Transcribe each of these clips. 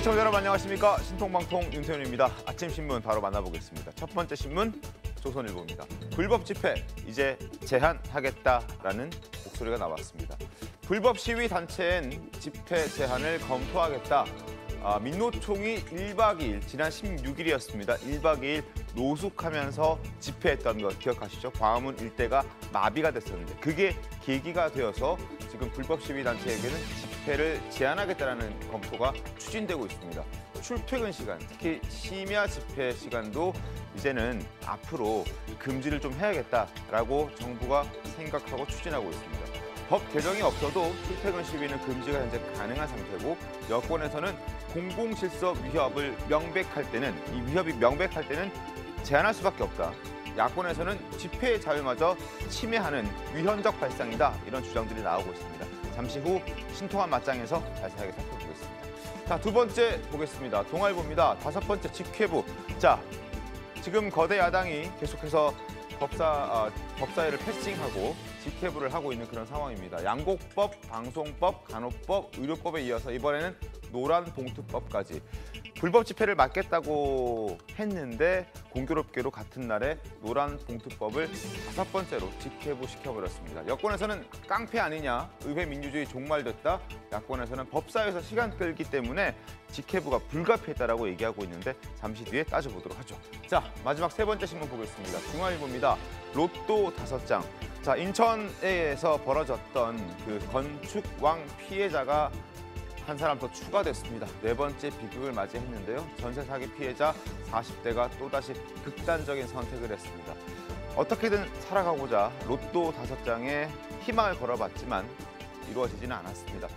시청자 여러분 안녕하십니까. 신통방통 윤세윤입니다 아침 신문 바로 만나보겠습니다. 첫 번째 신문 조선일보입니다. 불법 집회 이제 제한하겠다라는 목소리가 나왔습니다. 불법 시위 단체엔 집회 제한을 검토하겠다. 아, 민노총이 1박 2일, 지난 16일이었습니다. 1박 2일 노숙하면서 집회했던 것 기억하시죠? 광화문 일대가 마비가 됐었는데 그게 계기가 되어서 지금 불법 시위 단체에게는 집회를 제한하겠다는 검토가 추진되고 있습니다. 출퇴근 시간, 특히 심야 집회 시간도 이제는 앞으로 금지를 좀 해야겠다라고 정부가 생각하고 추진하고 있습니다. 법 개정이 없어도 출퇴근 시위는 금지가 현재 가능한 상태고 여권에서는 공공질서 위협을 명백할 때는 이 위협이 명백할 때는 제한할 수밖에 없다. 야권에서는 집회의 자유마저 침해하는 위헌적 발상이다. 이런 주장들이 나오고 있습니다. 잠시 후 신통한 맞짱에서 자세하게 살펴보겠습니다. 자, 두 번째 보겠습니다. 동아일보입니다. 다섯 번째 직회부. 자, 지금 거대 야당이 계속해서 법사, 아, 법사회를 패싱하고 직회부를 하고 있는 그런 상황입니다. 양곡법, 방송법, 간호법, 의료법에 이어서 이번에는 노란 봉투법까지. 불법 집회를 막겠다고 했는데 공교롭게도 같은 날에 노란 봉투법을 다섯 번째로 집회부 시켜버렸습니다. 여권에서는 깡패 아니냐, 의회 민주주의 종말됐다, 야권에서는 법사위에서 시간 끌기 때문에 직회부가 불가피했다라고 얘기하고 있는데 잠시 뒤에 따져보도록 하죠. 자, 마지막 세 번째 신문 보겠습니다. 중앙일보입니다. 로또 다섯 장 자, 인천에서 벌어졌던 그 건축왕 피해자가 한 사람 더 추가됐습니다. 네 번째 비극을 맞이했는데요. 전세 사기 피해자 40대가 또다시 극단적인 선택을 했습니다. 어떻게든 살아가고자 로또 다섯 장에 희망을 걸어봤지만 이루어지지는 않았습니다.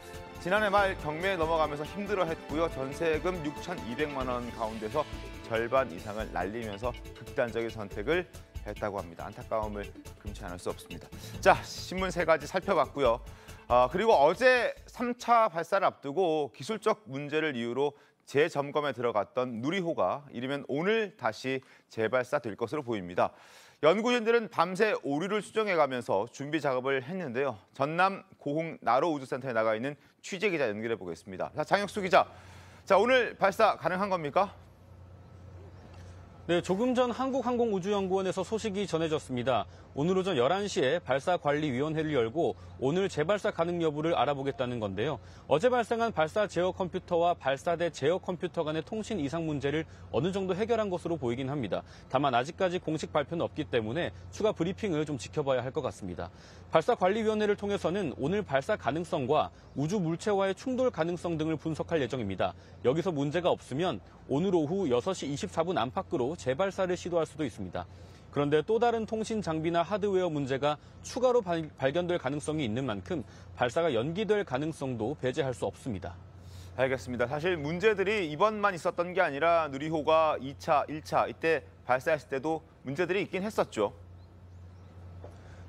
지난해 말 경매에 넘어가면서 힘들어했고요. 전세금 6,200만 원 가운데서 절반 이상을 날리면서 극단적인 선택을 했다고 합니다. 안타까움을 금치 않을 수 없습니다. 자, 신문 세 가지 살펴봤고요. 아, 그리고 어제 3차 발사를 앞두고 기술적 문제를 이유로 재점검에 들어갔던 누리호가 이르면 오늘 다시 재발사될 것으로 보입니다. 연구진들은 밤새 오류를 수정해가면서 준비 작업을 했는데요. 전남 고흥 나로 우주센터에 나가 있는 취재 기자 연결해 보겠습니다. 자, 장혁수 기자, 자 오늘 발사 가능한 겁니까? 네, 조금 전 한국항공우주연구원에서 소식이 전해졌습니다. 오늘 오전 11시에 발사관리위원회를 열고 오늘 재발사 가능 여부를 알아보겠다는 건데요. 어제 발생한 발사 제어 컴퓨터와 발사대 제어 컴퓨터 간의 통신 이상 문제를 어느 정도 해결한 것으로 보이긴 합니다. 다만 아직까지 공식 발표는 없기 때문에 추가 브리핑을 좀 지켜봐야 할 것 같습니다. 발사관리위원회를 통해서는 오늘 발사 가능성과 우주 물체와의 충돌 가능성 등을 분석할 예정입니다. 여기서 문제가 없으면 오늘 오후 6시 24분 안팎으로 재발사를 시도할 수도 있습니다. 그런데 또 다른 통신 장비나 하드웨어 문제가 추가로 발, 발견될 가능성이 있는 만큼 발사가 연기될 가능성도 배제할 수 없습니다. 알겠습니다. 사실 문제들이 이번만 있었던 게 아니라 누리호가 2차, 1차 이때 발사했을 때도 문제들이 있긴 했었죠.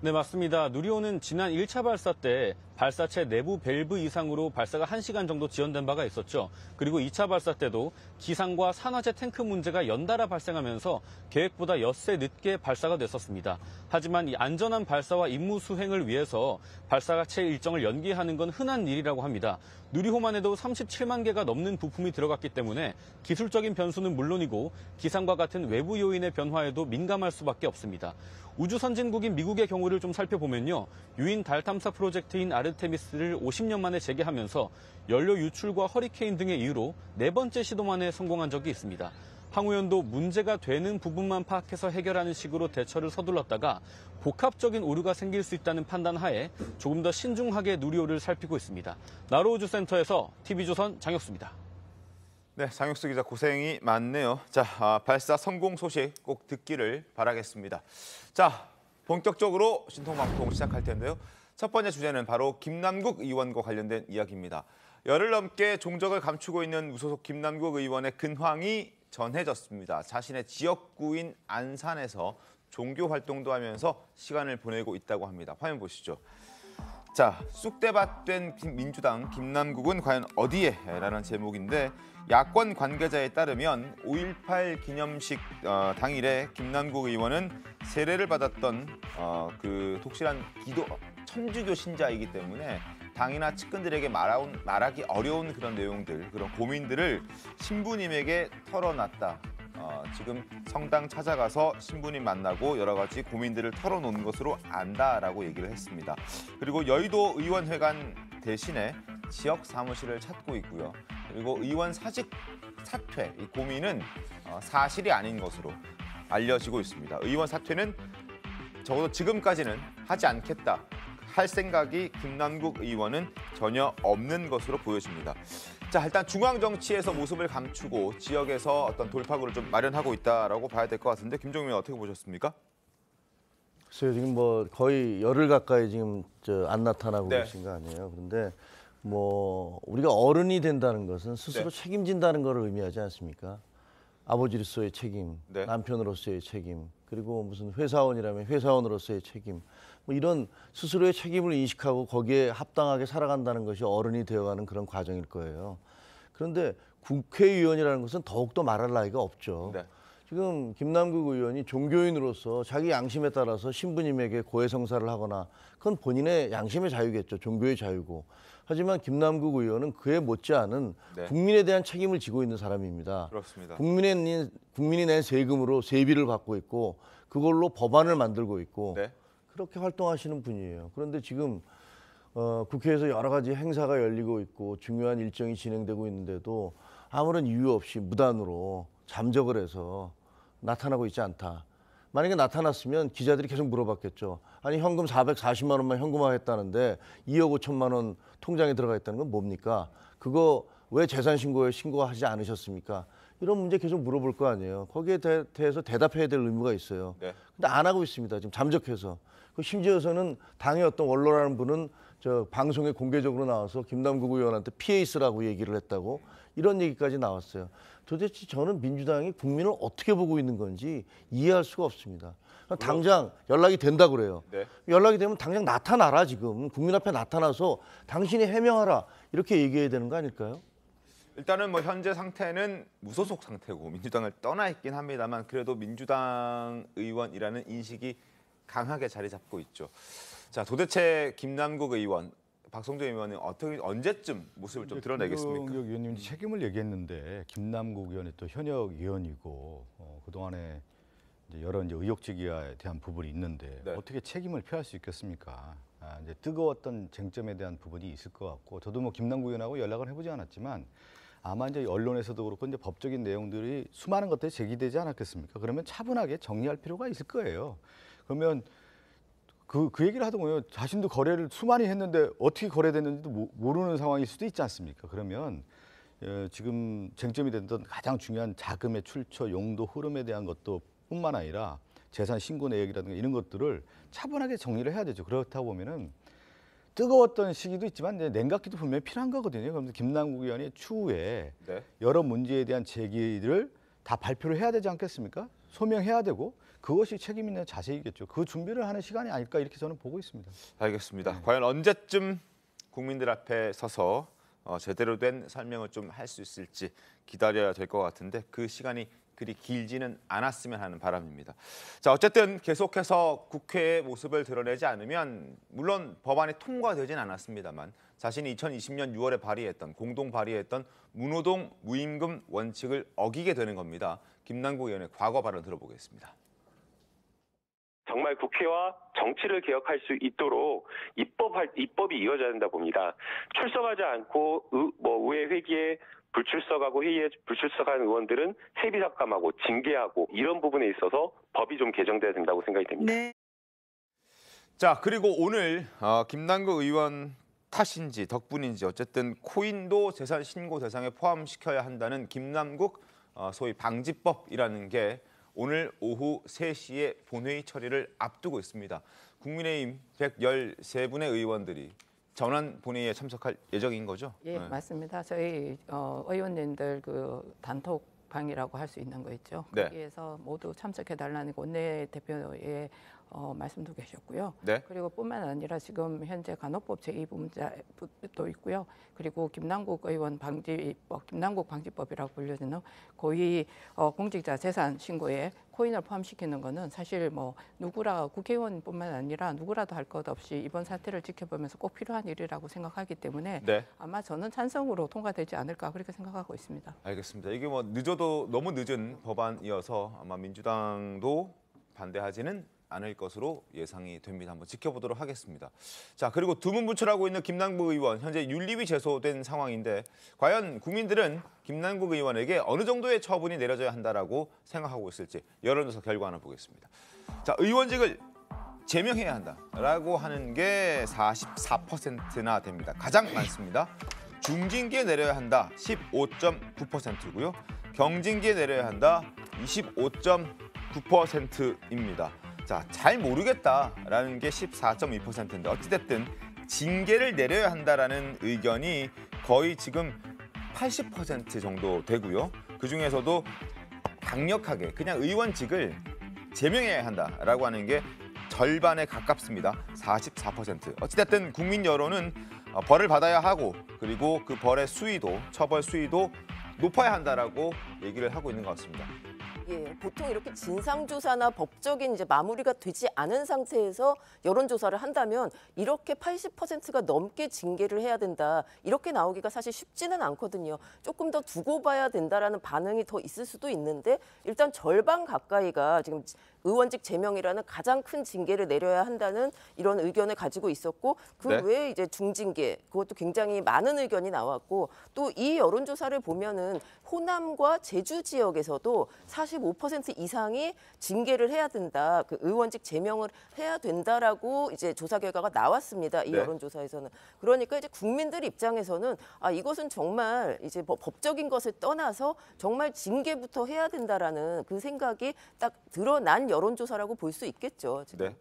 네, 맞습니다. 누리호는 지난 1차 발사 때 발사체 내부 밸브 이상으로 발사가 1시간 정도 지연된 바가 있었죠. 그리고 2차 발사 때도 기상과 산화제 탱크 문제가 연달아 발생하면서 계획보다 엿새 늦게 발사가 됐었습니다. 하지만 이 안전한 발사와 임무 수행을 위해서 발사체 일정을 연기하는 건 흔한 일이라고 합니다. 누리호만 해도 37만 개가 넘는 부품이 들어갔기 때문에 기술적인 변수는 물론이고 기상과 같은 외부 요인의 변화에도 민감할 수밖에 없습니다. 우주 선진국인 미국의 경우를 좀 살펴보면요. 유인 달 탐사 프로젝트인 아 아르테미스를 50년 만에 재개하면서 연료 유출과 허리케인 등의 이유로 네 번째 시도만에 성공한 적이 있습니다. 황우연도 문제가 되는 부분만 파악해서 해결하는 식으로 대처를 서둘렀다가 복합적인 오류가 생길 수 있다는 판단 하에 조금 더 신중하게 누리호를 살피고 있습니다. 나로우주 센터에서 TV조선 장혁수입니다. 네, 장혁수 기자 고생이 많네요. 자, 아, 발사 성공 소식 꼭 듣기를 바라겠습니다. 자, 본격적으로 신통방송 시작할 텐데요. 첫 번째 주제는 바로 김남국 의원과 관련된 이야기입니다. 열흘 넘게 종적을 감추고 있는 무소속 김남국 의원의 근황이 전해졌습니다. 자신의 지역구인 안산에서 종교 활동도 하면서 시간을 보내고 있다고 합니다. 화면 보시죠. 자, 쑥대밭된 민주당 김남국은 과연 어디에? 라는 제목인데 야권 관계자에 따르면 5.18 기념식 어, 당일에 김남국 의원은 세례를 받았던 어, 그 독실한 기도 천주교 신자이기 때문에 당이나 측근들에게 말하온 말하기 어려운 그런 내용들, 그런 고민들을 신부님에게 털어놨다. 어, 지금 성당 찾아가서 신부님 만나고 여러 가지 고민들을 털어놓은 것으로 안다라고 얘기를 했습니다. 그리고 여의도 의원회관 대신에 지역 사무실을 찾고 있고요. 그리고 의원 사직 사퇴 이 고민은 어, 사실이 아닌 것으로 알려지고 있습니다. 의원 사퇴는 적어도 지금까지는 하지 않겠다. 할 생각이 김남국 의원은 전혀 없는 것으로 보여집니다. 자, 일단 중앙 정치에서 모습을 감추고 지역에서 어떤 돌파구를 좀 마련하고 있다라고 봐야 될 것 같은데 김종민 어떻게 보셨습니까? 글쎄요, 지금 뭐 거의 열흘 가까이 지금 저 안 나타나고 네. 계신 거 아니에요. 그런데 뭐 우리가 어른이 된다는 것은 스스로 네. 책임진다는 것을 의미하지 않습니까? 아버지로서의 책임, 네. 남편으로서의 책임, 그리고 무슨 회사원이라면 회사원으로서의 책임. 뭐 이런 스스로의 책임을 인식하고 거기에 합당하게 살아간다는 것이 어른이 되어가는 그런 과정일 거예요. 그런데 국회의원이라는 것은 더욱더 말할 나위가 없죠. 네. 지금 김남국 의원이 종교인으로서 자기 양심에 따라서 신부님에게 고해성사를 하거나 그건 본인의 양심의 자유겠죠. 종교의 자유고. 하지만 김남국 의원은 그에 못지않은 네. 국민에 대한 책임을 지고 있는 사람입니다. 그렇습니다. 국민의, 국민이 낸 세금으로 세비를 받고 있고 그걸로 법안을 만들고 있고 네. 그렇게 활동하시는 분이에요. 그런데 지금 어, 국회에서 여러 가지 행사가 열리고 있고 중요한 일정이 진행되고 있는데도 아무런 이유 없이 무단으로 잠적을 해서 나타나고 있지 않다. 만약에 나타났으면 기자들이 계속 물어봤겠죠. 아니 현금 440만 원만 현금화했다는데 2억 5천만 원 통장에 들어가 있다는 건 뭡니까? 그거 왜 재산 신고에 신고하지 않으셨습니까? 이런 문제 계속 물어볼 거 아니에요. 거기에 대, 해서 대답해야 될 의무가 있어요. 네. 근데 안 하고 있습니다. 지금 잠적해서. 그 심지어서는 당의 어떤 원로라는 분은 저 방송에 공개적으로 나와서 김남국 의원한테 PA스라고 얘기를 했다고 이런 얘기까지 나왔어요. 도대체 저는 민주당이 국민을 어떻게 보고 있는 건지 이해할 수가 없습니다. 당장 연락이 된다 그래요. 네. 연락이 되면 당장 나타나라 지금 국민 앞에 나타나서 당신이 해명하라 이렇게 얘기해야 되는 거 아닐까요? 일단은 뭐 현재 상태는 무소속 상태고 민주당을 떠나 있긴 합니다만 그래도 민주당 의원이라는 인식이 강하게 자리 잡고 있죠. 자, 도대체 김남국 의원, 박성조 의원은 어떻게 언제쯤 모습을 좀 드러내겠습니까? 김남국 의원님 책임을 얘기했는데 김남국 의원이 또 현역 의원이고 어, 그 동안에 이제 여러 이제 의혹제기에 대한 부분이 있는데 네. 어떻게 책임을 피할 수 있겠습니까? 아, 이제 뜨거웠던 쟁점에 대한 부분이 있을 것 같고 저도 뭐 김남국 의원하고 연락을 해보지 않았지만 아마 이제 언론에서도 그렇고 이제 법적인 내용들이 수많은 것들이 제기되지 않았겠습니까? 그러면 차분하게 정리할 필요가 있을 거예요. 그러면 그, 그 얘기를 하더군요 자신도 거래를 수많이 했는데 어떻게 거래됐는지도 모르는 상황일 수도 있지 않습니까? 그러면 예, 지금 쟁점이 됐던 가장 중요한 자금의 출처, 용도, 흐름에 대한 것도 뿐만 아니라 재산 신고 내역이라든가 이런 것들을 차분하게 정리를 해야 되죠. 그렇다 보면은 뜨거웠던 시기도 있지만 이제 냉각기도 분명히 필요한 거거든요. 그러면서 김남국 의원이 추후에 네. 여러 문제에 대한 제기를 다 발표를 해야 되지 않겠습니까? 소명해야 되고 그것이 책임 있는 자세이겠죠. 그 준비를 하는 시간이 아닐까 이렇게 저는 보고 있습니다. 알겠습니다. 네. 과연 언제쯤 국민들 앞에 서서 어, 제대로 된 설명을 좀 할 수 있을지 기다려야 될 것 같은데 그 시간이 그리 길지는 않았으면 하는 바람입니다. 자, 어쨌든 계속해서 국회의 모습을 드러내지 않으면 물론 법안이 통과되진 않았습니다만 자신이 2020년 6월에 발의했던 공동 발의했던 문호동 무임금 원칙을 어기게 되는 겁니다. 김남국 의원의 과거 발언 들어보겠습니다. 정말 국회와 정치를 개혁할 수 있도록 입법할 입법이 이어져야 된다 봅니다. 출석하지 않고 의, 뭐 의회 회기에 불출석하고 회의에 불출석한 의원들은 세비 삭감하고 징계하고 이런 부분에 있어서 법이 좀 개정돼야 된다고 생각이 됩니다. 네. 자 그리고 오늘 어, 김남국 의원 탓인지 덕분인지 어쨌든 코인도 재산 신고 대상에 포함시켜야 한다는 김남국 어, 소위 방지법이라는 게 오늘 오후 3시에 본회의 처리를 앞두고 있습니다. 국민의힘 113분의 의원들이 전환 본회의에 참석할 예정인 거죠? 예, 네. 맞습니다. 저희 어, 의원님들 그 단톡 방이라고 할 수 있는 거 있죠. 네. 거기에서 모두 참석해 달라는 원내 대표의 어, 말씀도 계셨고요. 네. 그리고 뿐만 아니라 지금 현재 간호법 제2분자도 있고요. 그리고 김남국 의원 방지법, 김남국 방지법이라고 불려지는 고위 어, 공직자 재산 신고에 코인을 포함시키는 거는 사실 뭐 누구라 국회의원뿐만 아니라 누구라도 할 것 없이 이번 사태를 지켜보면서 꼭 필요한 일이라고 생각하기 때문에 네. 아마 저는 찬성으로 통과되지 않을까 그렇게 생각하고 있습니다. 알겠습니다. 이게 뭐 늦어도 너무 늦은 법안이어서 아마 민주당도 반대하지는 않을 것으로 예상이 됩니다. 한번 지켜보도록 하겠습니다. 자 그리고 두문 부출하고 있는 김남국 의원 현재 윤리위 제소된 상황인데 과연 국민들은 김남국 의원에게 어느 정도의 처분이 내려져야 한다라고 생각하고 있을지 여론조사 결과 하나 보겠습니다. 자 의원직을 제명해야 한다라고 하는 게 44%나 됩니다. 가장 많습니다. 중징계 내려야 한다 15.9%고요. 경징계 내려야 한다 25.9%입니다. 자, 잘 모르겠다라는 게 14.2%인데 어찌됐든 징계를 내려야 한다라는 의견이 거의 지금 80% 정도 되고요. 그중에서도 강력하게 그냥 의원직을 제명해야 한다라고 하는 게 절반에 가깝습니다. 44%. 어찌됐든 국민 여론은 어, 벌을 받아야 하고 그리고 그 벌의 수위도 처벌 수위도 높아야 한다라고 얘기를 하고 있는 것 같습니다. 예, 보통 이렇게 진상조사나 법적인 이제 마무리가 되지 않은 상태에서 여론조사를 한다면 이렇게 80%가 넘게 징계를 해야 된다. 이렇게 나오기가 사실 쉽지는 않거든요. 조금 더 두고 봐야 된다라는 반응이 더 있을 수도 있는데 일단 절반 가까이가 지금 의원직 제명이라는 가장 큰 징계를 내려야 한다는 이런 의견을 가지고 있었고 그 네. 외에 이제 중징계 그것도 굉장히 많은 의견이 나왔고 또 이 여론조사를 보면은 호남과 제주 지역에서도 45% 이상이 징계를 해야 된다. 그 의원직 제명을 해야 된다라고 이제 조사 결과가 나왔습니다. 이 네. 여론조사에서는. 그러니까 이제 국민들 입장에서는 아 이것은 정말 이제 뭐 법적인 것을 떠나서 정말 징계부터 해야 된다라는 그 생각이 딱 드러난 여론조사라고 볼 수 있겠죠. 지금. 네.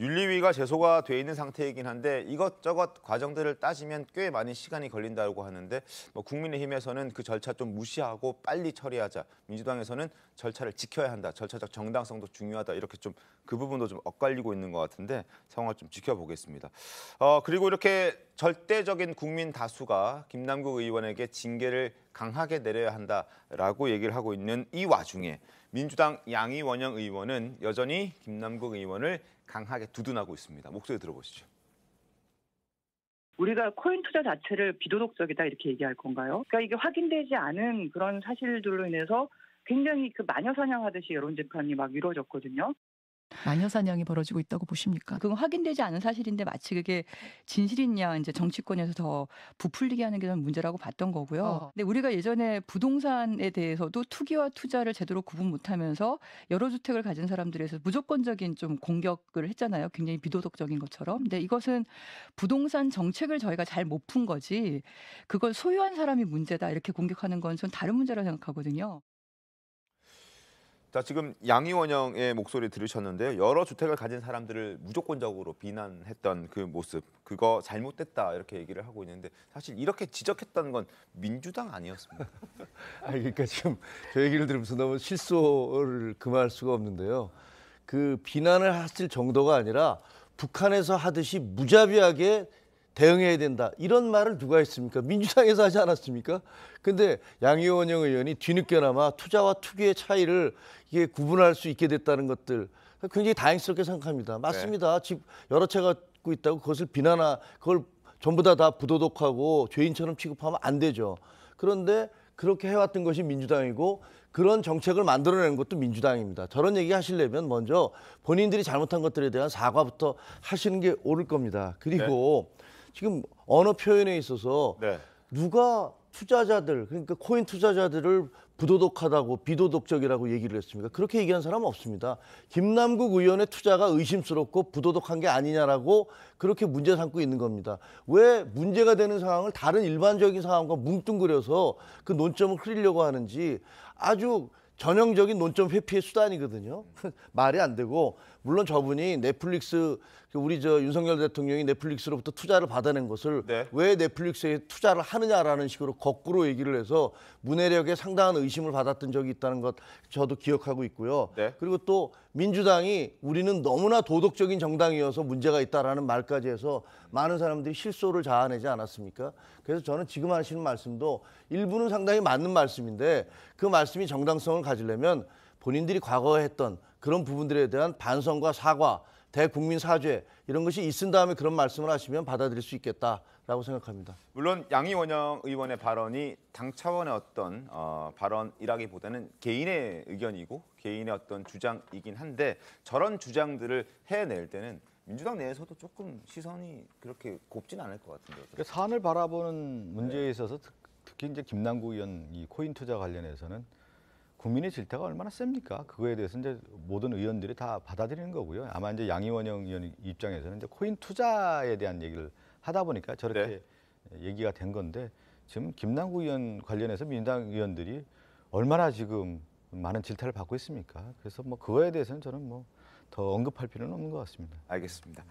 윤리위가 제소가 돼 있는 상태이긴 한데 이것저것 과정들을 따지면 꽤 많은 시간이 걸린다고 하는데 뭐 국민의힘에서는 그 절차 좀 무시하고 빨리 처리하자. 민주당에서는 절차를 지켜야 한다. 절차적 정당성도 중요하다. 이렇게 좀 그 부분도 좀 엇갈리고 있는 것 같은데 상황을 좀 지켜보겠습니다. 어, 그리고 이렇게 절대적인 국민 다수가 김남국 의원에게 징계를 강하게 내려야 한다라고 얘기를 하고 있는 이 와중에 민주당 양이원영 의원은 여전히 김남국 의원을 강하게 두둔하고 있습니다. 목소리 들어보시죠. 우리가 코인 투자 자체를 비도덕적이다 이렇게 얘기할 건가요? 그러니까 이게 확인되지 않은 그런 사실들로 인해서 굉장히 그 마녀 사냥하듯이 여론 재판이 막 이루어졌거든요. 마녀 사냥이 벌어지고 있다고 보십니까? 그건 확인되지 않은 사실인데 마치 그게 진실이냐 이제 정치권에서 더 부풀리게 하는 게 저는 문제라고 봤던 거고요. 어. 근데 우리가 예전에 부동산에 대해서도 투기와 투자를 제대로 구분 못하면서 여러 주택을 가진 사람들에서 무조건적인 좀 공격을 했잖아요. 굉장히 비도덕적인 것처럼. 근데 이것은 부동산 정책을 저희가 잘 못 푼 거지 그걸 소유한 사람이 문제다 이렇게 공격하는 건 전 다른 문제라 생각하거든요. 자 지금 양이원영의 목소리 들으셨는데요. 여러 주택을 가진 사람들을 무조건적으로 비난했던 그 모습, 그거 잘못됐다 이렇게 얘기를 하고 있는데 사실 이렇게 지적했다는건 민주당 아니었습니다. 아 그러니까 지금 저 얘기를 들으면서 너무 실소를 금할 수가 없는데요. 그 비난을 했을 정도가 아니라 북한에서 하듯이 무자비하게 대응해야 된다. 이런 말을 누가 했습니까? 민주당에서 하지 않았습니까? 근데 양의원영 의원이 뒤늦게나마 투자와 투기의 차이를 이게 구분할 수 있게 됐다는 것들 굉장히 다행스럽게 생각합니다. 네. 맞습니다. 네. 집 여러 채 갖고 있다고 그것을 비난하 그걸 전부 다 다 부도덕하고 죄인처럼 취급하면 안 되죠. 그런데 그렇게 해왔던 것이 민주당이고 그런 정책을 만들어낸 것도 민주당입니다. 저런 얘기 하시려면 먼저 본인들이 잘못한 것들에 대한 사과부터 하시는 게 옳을 겁니다. 그리고 네. 지금 언어 표현에 있어서 네. 누가 투자자들 그러니까 코인 투자자들을 부도덕하다고 비도덕적이라고 얘기를 했습니까? 그렇게 얘기한 사람은 없습니다. 김남국 의원의 투자가 의심스럽고 부도덕한 게 아니냐라고 그렇게 문제 삼고 있는 겁니다. 왜 문제가 되는 상황을 다른 일반적인 상황과 뭉뚱그려서 그 논점을 흐리려고 하는지 아주 전형적인 논점 회피의 수단이거든요. 말이 안 되고 물론 저분이 넷플릭스 그 우리 저 윤석열 대통령이 넷플릭스로부터 투자를 받아낸 것을 네. 왜 넷플릭스에 투자를 하느냐라는 식으로 거꾸로 얘기를 해서 문해력에 상당한 의심을 받았던 적이 있다는 것 저도 기억하고 있고요. 네. 그리고 또 민주당이 우리는 너무나 도덕적인 정당이어서 문제가 있다라는 말까지 해서 많은 사람들이 실소를 자아내지 않았습니까? 그래서 저는 지금 하시는 말씀도 일부는 상당히 맞는 말씀인데 그 말씀이 정당성을 가지려면 본인들이 과거에 했던 그런 부분들에 대한 반성과 사과, 대국민 사죄 이런 것이 있은 다음에 그런 말씀을 하시면 받아들일 수 있겠다라고 생각합니다. 물론 양의원영 의원의 발언이 당 차원의 어떤 어, 발언이라기보다는 개인의 의견이고 개인의 어떤 주장이긴 한데 저런 주장들을 해낼 때는 민주당 내에서도 조금 시선이 그렇게 곱진 않을 것 같은데요. 그러니까 사을 바라보는 문제에 있어서 특히 이제 김남국 의원 이 코인 투자 관련해서는 국민의 질타가 얼마나 셉니까? 그거에 대해서 이제 모든 의원들이 다 받아들이는 거고요. 아마 이제 양이원영 의원 입장에서는 이제 코인 투자에 대한 얘기를 하다 보니까 저렇게 네. 얘기가 된 건데 지금 김남국 의원 관련해서 민당 의원들이 얼마나 지금 많은 질타를 받고 있습니까? 그래서 뭐 그거에 대해서는 저는 뭐 더 언급할 필요는 없는 것 같습니다. 알겠습니다.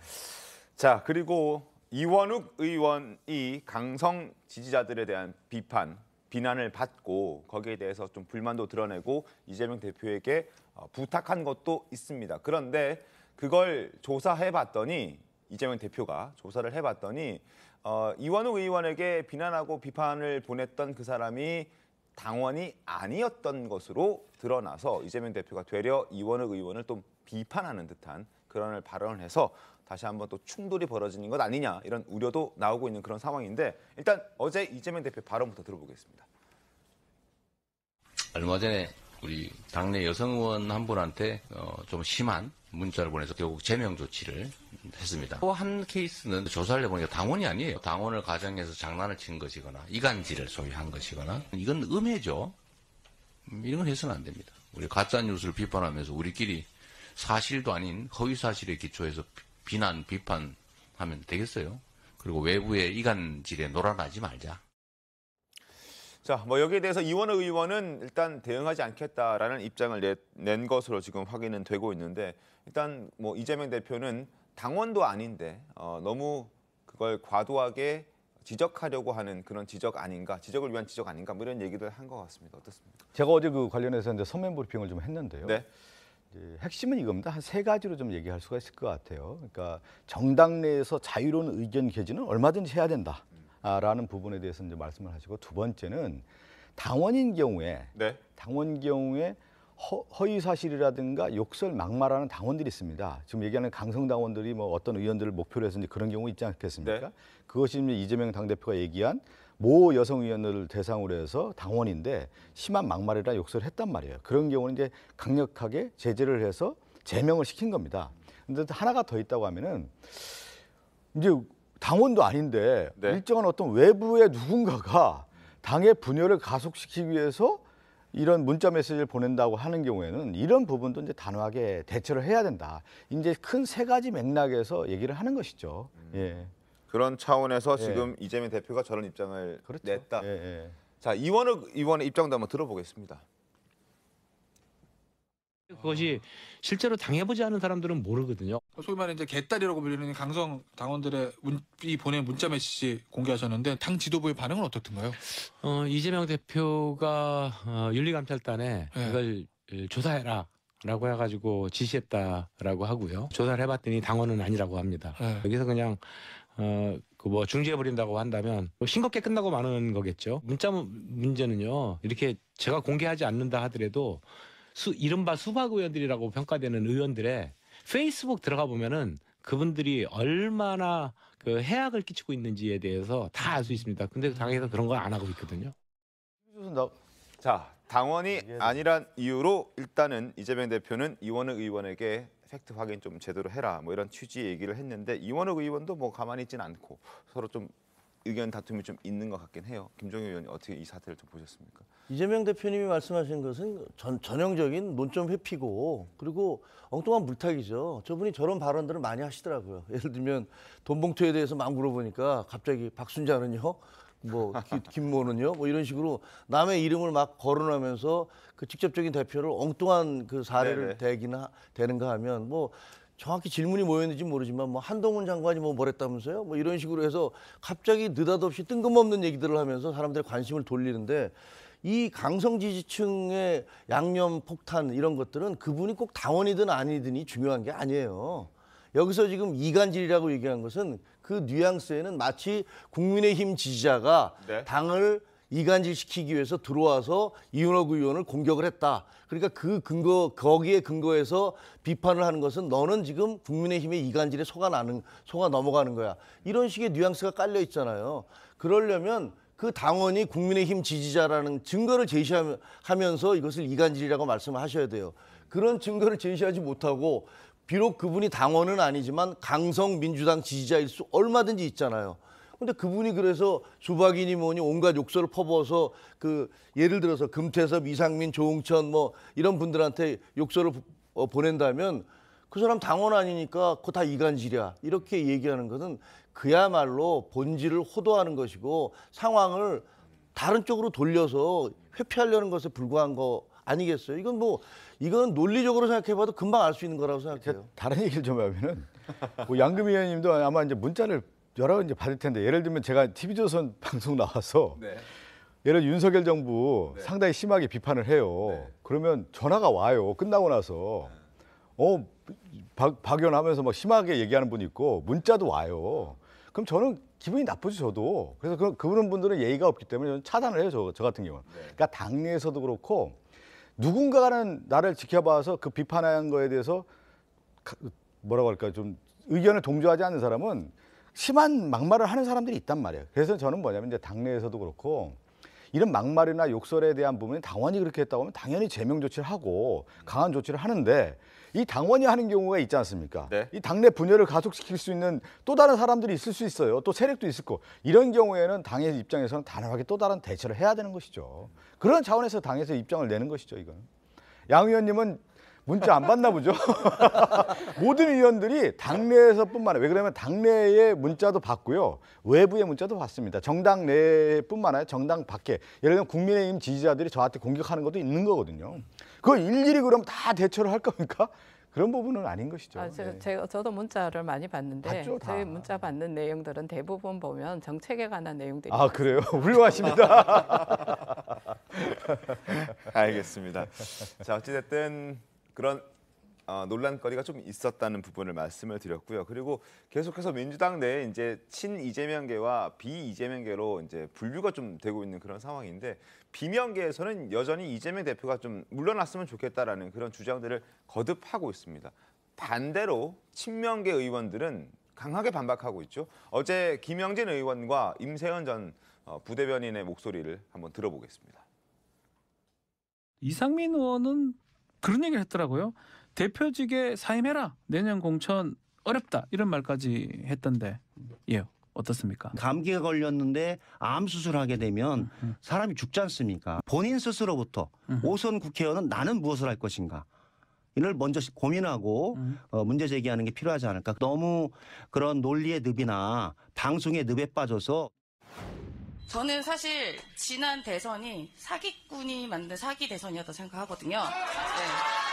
자 그리고 이원욱 의원이 강성 지지자들에 대한 비판 비난을 받고 거기에 대해서 좀 불만도 드러내고 이재명 대표에게 어, 부탁한 것도 있습니다. 그런데 그걸 조사해 봤더니 이재명 대표가 조사를 해 봤더니 어, 이원우 의원에게 비난하고 비판을 보냈던 그 사람이 당원이 아니었던 것으로 드러나서 이재명 대표가 되려 이원우 의원을 또 비판하는 듯한 그런 발언을 해서 다시 한번 또 충돌이 벌어지는 것 아니냐 이런 우려도 나오고 있는 그런 상황인데 일단 어제 이재명 대표 발언부터 들어보겠습니다. 얼마 전에 우리 당내 여성 의원 한 분한테 어, 좀 심한 문자를 보내서 결국 제명 조치를 했습니다. 또 한 케이스는 조사를 해보니까 당원이 아니에요. 당원을 가정해서 장난을 친 것이거나 이간질을 소유한 것이거나 이건 음해죠. 음, 이런 건 해서는 안 됩니다. 우리 가짜 뉴스를 비판하면서 우리끼리 사실도 아닌 허위 사실에 기초해서 비난, 비판하면 되겠어요. 그리고 외부의 이간질에 놀아나지 말자. 자, 뭐 여기에 대해서 이원의 원은 일단 대응하지 않겠다라는 입장을 내, 낸 것으로 지금 확인은 되고 있는데 일단 뭐 이재명 대표는 당원도 아닌데 어, 너무 그걸 과도하게 지적하려고 하는 그런 지적 아닌가, 지적을 위한 지적 아닌가 뭐 이런 얘기를 한것 같습니다. 어떻습니까? 제가 어제 그 관련해서 이제 서면 브리핑을 좀 했는데요. 네. 그 핵심은 이겁니다. 한 세 가지로 좀 얘기할 수가 있을 것 같아요. 그러니까 정당 내에서 자유로운 의견 개진은 얼마든지 해야 된다라는 부분에 대해서 이제 말씀을 하시고 두 번째는 당원인 경우에 네. 당원 경우에 허, 위 사실이라든가 욕설 막말하는 당원들이 있습니다. 지금 얘기하는 강성 당원들이 뭐 어떤 의원들을 목표로 해서 이제 그런 경우 있지 않겠습니까? 네. 그것이 이제 이재명 당 대표가 얘기한 모 여성 위원을 대상으로 해서 당원인데 심한 막말이라 욕설을 했단 말이에요. 그런 경우는 이제 강력하게 제재를 해서 제명을 시킨 겁니다. 그런데 하나가 더 있다고 하면은 이제 당원도 아닌데 네. 일정한 어떤 외부의 누군가가 당의 분열을 가속시키기 위해서 이런 문자 메시지를 보낸다고 하는 경우에는 이런 부분도 이제 단호하게 대처를 해야 된다. 이제 큰 세 가지 맥락에서 얘기를 하는 것이죠. 음. 예. 그런 차원에서 예. 지금 이재명 대표가 저런 입장을 그렇죠. 냈다. 예, 예. 자 이원의 의원의 입장도 한번 들어보겠습니다. 그것이 실제로 당해보지 않은 사람들은 모르거든요. 소위 말해 이제 개딸이라고 불리는 강성 당원들의 문, 이 보낸 문자 메시지 공개하셨는데 당 지도부의 반응은 어떻던가요? 어, 이재명 대표가 어, 윤리감찰단에 네. 이걸 조사해라. 라고 해가지고 지시했다라고 하고요. 조사를 해봤더니 당원은 아니라고 합니다. 네. 여기서 그냥 어, 그뭐 중지해 버린다고 한다면 뭐 싱겁게 끝나고 마는 거겠죠. 문자 문제는요. 이렇게 제가 공개하지 않는다 하더라도 수, 이른바 수박 의원들이라고 평가되는 의원들의 페이스북 들어가 보면은 그분들이 얼마나 그 해악을 끼치고 있는지에 대해서 다 알 수 있습니다. 근데 당에서 그런 걸안 하고 있거든요. 자, 당원이 아, 아니란 이유로 일단은 이재명 대표는 이원우 의원에게 팩트 확인 좀 제대로 해라 뭐 이런 취지의 얘기를 했는데 이원욱 의원도 뭐 가만히 있진 않고 서로 좀 의견 다툼이 좀 있는 것 같긴 해요. 김종인 의원이 어떻게 이 사태를 좀 보셨습니까? 이재명 대표님이 말씀하신 것은 전, 전형적인 논점 회피고 그리고 엉뚱한 물타기죠. 저분이 저런 발언들을 많이 하시더라고요. 예를 들면 돈 봉투에 대해서 막 물어보니까 갑자기 박순자는요. 뭐 김모는요 뭐 이런 식으로 남의 이름을 막 거론하면서 그 직접적인 대표를 엉뚱한 그 사례를 네네. 대기나 되는가 하면 뭐 정확히 질문이 뭐였는지 모르지만 뭐 한동훈 장관이 뭐 뭐랬다면서요 뭐 이런 식으로 해서 갑자기 느닷없이 뜬금없는 얘기들을 하면서 사람들의 관심을 돌리는데 이 강성 지지층의 양념 폭탄 이런 것들은 그분이 꼭 당원이든 아니든이 중요한 게 아니에요. 여기서 지금 이간질이라고 얘기한 것은 그 뉘앙스에는 마치 국민의힘 지지자가 네. 당을 이간질시키기 위해서 들어와서 이윤호 의원을 공격을 했다. 그러니까 그 근거 거기에 근거해서 비판을 하는 것은 너는 지금 국민의힘의 이간질에 속아 나는 속아 넘어가는 거야. 이런 식의 뉘앙스가 깔려 있잖아요. 그러려면 그 당원이 국민의힘 지지자라는 증거를 제시하면서 이것을 이간질이라고 말씀하셔야 돼요. 그런 증거를 제시하지 못하고 비록 그분이 당원은 아니지만 강성 민주당 지지자일 수 얼마든지 있잖아요. 근데 그분이 그래서 수박이니 뭐니 온갖 욕설을 퍼부어서 그 예를 들어서 금태섭, 이상민, 조홍천 뭐 이런 분들한테 욕설을 어, 보낸다면 그 사람 당원 아니니까 그거 다 이간질이야. 이렇게 얘기하는 것은 그야말로 본질을 호도하는 것이고 상황을 다른 쪽으로 돌려서 회피하려는 것에 불과한 거 아니겠어요? 이건 뭐 이건 논리적으로 생각해봐도 금방 알 수 있는 거라고 생각해요. 다른 얘기를 좀 하면은 뭐 양금 의원님도 아마 이제 문자를 여러 번 이제 받을 텐데 예를 들면 제가 TV조선 방송 나와서 네. 예를 윤석열 정부 네. 상당히 심하게 비판을 해요. 네. 그러면 전화가 와요. 끝나고 나서 네. 어 박, 박연하면서 막 심하게 얘기하는 분이 있고 문자도 와요. 그럼 저는 기분이 나쁘지 저도 그래서 그, 그런 분들은 예의가 없기 때문에 차단을 해요 저, 저 같은 경우는 네. 그러니까 당내에서도 그렇고 누군가는 나를 지켜봐서 그 비판하는 거에 대해서 뭐라고 할까 좀 의견을 동조하지 않는 사람은 심한 막말을 하는 사람들이 있단 말이에요. 그래서 저는 뭐냐면 이제 당내에서도 그렇고 이런 막말이나 욕설에 대한 부분에 당원이 그렇게 했다고 하면 당연히 제명 조치를 하고 강한 조치를 하는데 이 당원이 하는 경우가 있지 않습니까? 네. 이 당내 분열을 가속시킬 수 있는 또 다른 사람들이 있을 수 있어요. 또 세력도 있을 거. 이런 경우에는 당의 입장에서는 단호하게 또 다른 대처를 해야 되는 것이죠. 그런 차원에서 당에서 입장을 내는 것이죠, 이건. 양 의원님은 문자 안 받나 보죠. 모든 의원들이 당내에서뿐만 아니라 왜 그러면 당내의 문자도 받고요. 외부의 문자도 받습니다. 정당 내뿐만 아니라 정당 밖에 예를 들면 국민의힘 지지자들이 저한테 공격하는 것도 있는 거거든요. 그걸 일일이 그럼 다 대처를 할 겁니까? 그런 부분은 아닌 것이죠. 아, 저, 네. 제가 저도 문자를 많이 받는데 저희 문자 받는 내용들은 대부분 보면 정책에 관한 내용들이 아 그래요? 훌륭하십니다. 알겠습니다. 자 어찌됐든 그런 어, 논란거리가 좀 있었다는 부분을 말씀을 드렸고요. 그리고 계속해서 민주당 내에 이제 친 이재명계와 비 이재명계로 이제 분류가 좀 되고 있는 그런 상황인데 비명계에서는 여전히 이재명 대표가 좀 물러났으면 좋겠다라는 그런 주장들을 거듭하고 있습니다. 반대로 친명계 의원들은 강하게 반박하고 있죠. 어제 김영진 의원과 임세현 전 어, 부대변인의 목소리를 한번 들어보겠습니다. 이상민 의원은 그런 얘기를 했더라고요. 대표직에 사임해라 내년 공천 어렵다 이런 말까지 했던데 예 어떻습니까? 감기가 걸렸는데 암 수술하게 되면 사람이 죽지 않습니까? 본인 스스로부터 오선 국회의원은 나는 무엇을 할 것인가? 이를 먼저 고민하고 음. 어, 문제 제기하는 게 필요하지 않을까. 너무 그런 논리의 늪이나 방송의 늪에 빠져서 저는 사실 지난 대선이 사기꾼이 만든 사기 대선이었다 고 생각하거든요. 네.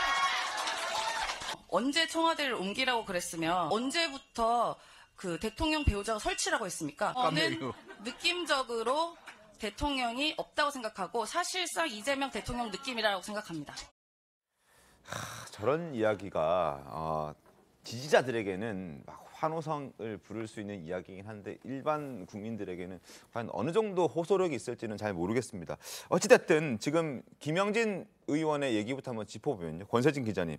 언제 청와대를 옮기라고 그랬으면 언제부터 그 대통령 배우자가 설치라고 했습니까? 저는 아, 네. 느낌적으로 대통령이 없다고 생각하고 사실상 이재명 대통령 느낌이라고 생각합니다. 하, 저런 이야기가 어, 지지자들에게는 막 환호성을 부를 수 있는 이야기긴 한데 일반 국민들에게는 과연 어느 정도 호소력이 있을지는 잘 모르겠습니다. 어찌됐든 지금 김영진 의원의 얘기부터 한번 짚어보면요. 권세진 기자님.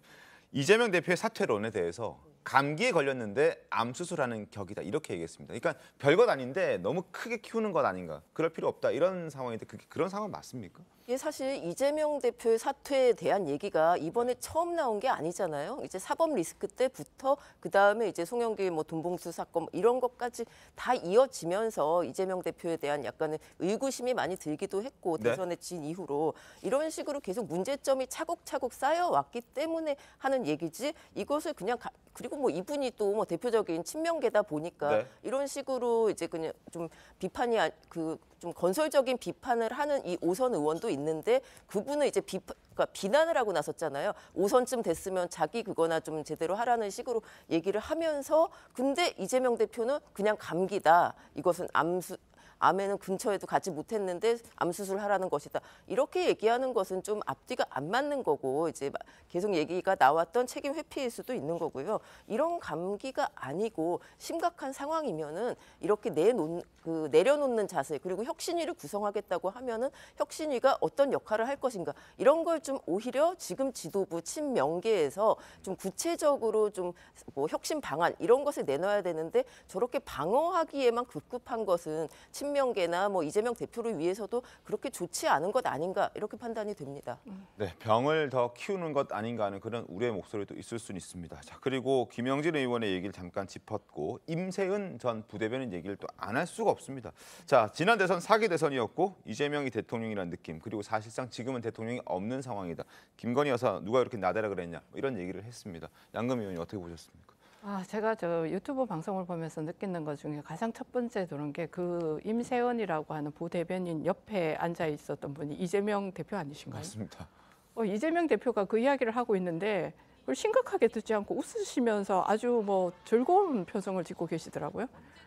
이재명 대표의 사퇴론에 대해서 감기에 걸렸는데 암 수술하는 격이다 이렇게 얘기했습니다. 그러니까 별것 아닌데 너무 크게 키우는 것 아닌가 그럴 필요 없다 이런 상황인데 그게 그런 상황 맞습니까? 이게 사실 이재명 대표 사퇴에 대한 얘기가 이번에 처음 나온 게 아니잖아요. 이제 사법 리스크 때부터 그 다음에 이제 송영길 뭐 돈봉수 사건 뭐 이런 것까지 다 이어지면서 이재명 대표에 대한 약간의 의구심이 많이 들기도 했고 네. 대선에 진 이후로 이런 식으로 계속 문제점이 차곡차곡 쌓여왔기 때문에 하는 얘기지 이것을 그냥 가, 그리고 그리뭐 이분이 또 뭐 대표적인 친명계다 보니까 네. 이런 식으로 이제 그냥 좀 비판이 그 좀 건설적인 비판을 하는 이 오선 의원도 있는데 그분은 이제 비판 그러니까 비난을 하고 나섰잖아요. 오선쯤 됐으면 자기 그거나 좀 제대로 하라는 식으로 얘기를 하면서 근데 이재명 대표는 그냥 감기다. 이것은 암수 암에는 근처에도 가지 못했는데 암 수술하라는 것이다. 이렇게 얘기하는 것은 좀 앞뒤가 안 맞는 거고 이제 계속 얘기가 나왔던 책임 회피일 수도 있는 거고요. 이런 감기가 아니고 심각한 상황이면은 이렇게 내놓 그 내려놓는 자세 그리고 혁신위를 구성하겠다고 하면은 혁신위가 어떤 역할을 할 것인가 이런 걸 좀 오히려 지금 지도부 친명계에서 좀 구체적으로 좀 뭐 혁신 방안 이런 것을 내놔야 되는데 저렇게 방어하기에만 급급한 것은 친 친명계나 뭐 이재명 대표를 위해서도 그렇게 좋지 않은 것 아닌가 이렇게 판단이 됩니다. 네, 병을 더 키우는 것 아닌가 하는 그런 우려의 목소리도 있을 수는 있습니다. 자, 그리고 김영진 의원의 얘기를 잠깐 짚었고 임세은 전 부대변인 얘기를 또 안 할 수가 없습니다. 자, 지난 대선 사기 대선이었고 이재명이 대통령이라는 느낌 그리고 사실상 지금은 대통령이 없는 상황이다. 김건희 여사 누가 이렇게 나대라 그랬냐 뭐 이런 얘기를 했습니다. 양금 의원이 어떻게 보셨습니까? 아, 제가 저 유튜브 방송을 보면서 느끼는 것 중에 가장 첫 번째 그런 게그 임세원이라고 하는 부대변인 옆에 앉아 있었던 분이 이재명 대표 아니신가요? 맞습니다. 어, 이재명 대표가 그 이야기를 하고 있는데 그걸 심각하게 듣지 않고 웃으시면서 아주 뭐 즐거운 표정을 짓고 계시더라고요.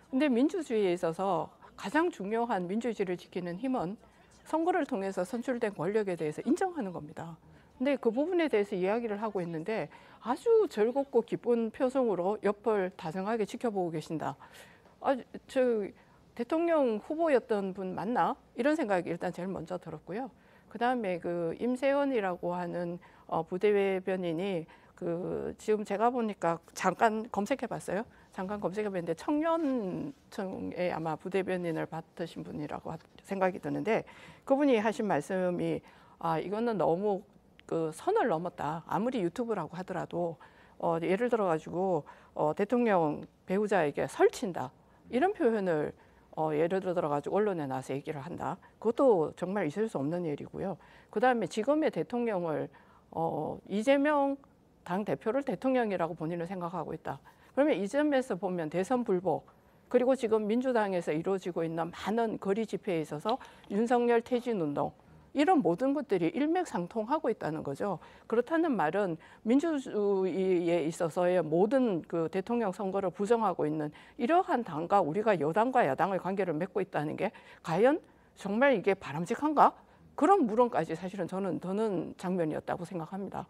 근데 민주주의에 있어서 가장 중요한 민주주의를 지키는 힘은 선거를 통해서 선출된 권력에 대해서 인정하는 겁니다. 근데 네, 그 부분에 대해서 이야기를 하고 있는데 아주 즐겁고 기쁜 표정으로 옆을 다정하게 지켜보고 계신다. 아, 저 대통령 후보였던 분 맞나? 이런 생각이 일단 제일 먼저 들었고요. 그다음에 그 임세원이라고 하는 어, 부대변인이 그 지금 제가 보니까 잠깐 검색해 봤어요. 잠깐 검색해 봤는데 청년청에 아마 부대변인을 맡으신 분이라고 생각이 드는데 그분이 하신 말씀이 아 이거는 너무 그 선을 넘었다. 아무리 유튜브라고 하더라도 어, 예를 들어 가지고 어, 대통령 배우자에게 설친다 이런 표현을 어, 예를 들어 가지고 언론에 나서 얘기를 한다. 그것도 정말 있을 수 없는 일이고요. 그 다음에 지금의 대통령을 어, 이재명 당 대표를 대통령이라고 본인은 생각하고 있다. 그러면 이 점에서 보면 대선 불복 그리고 지금 민주당에서 이루어지고 있는 많은 거리 집회에 있어서 윤석열 퇴진 운동 이런 모든 것들이 일맥상통하고 있다는 거죠. 그렇다는 말은 민주주의에 있어서의 모든 그 대통령 선거를 부정하고 있는 이러한 당과 우리가 여당과 야당의 관계를 맺고 있다는 게 과연 정말 이게 바람직한가? 그런 물음까지 사실은 저는 더는 장면이었다고 생각합니다.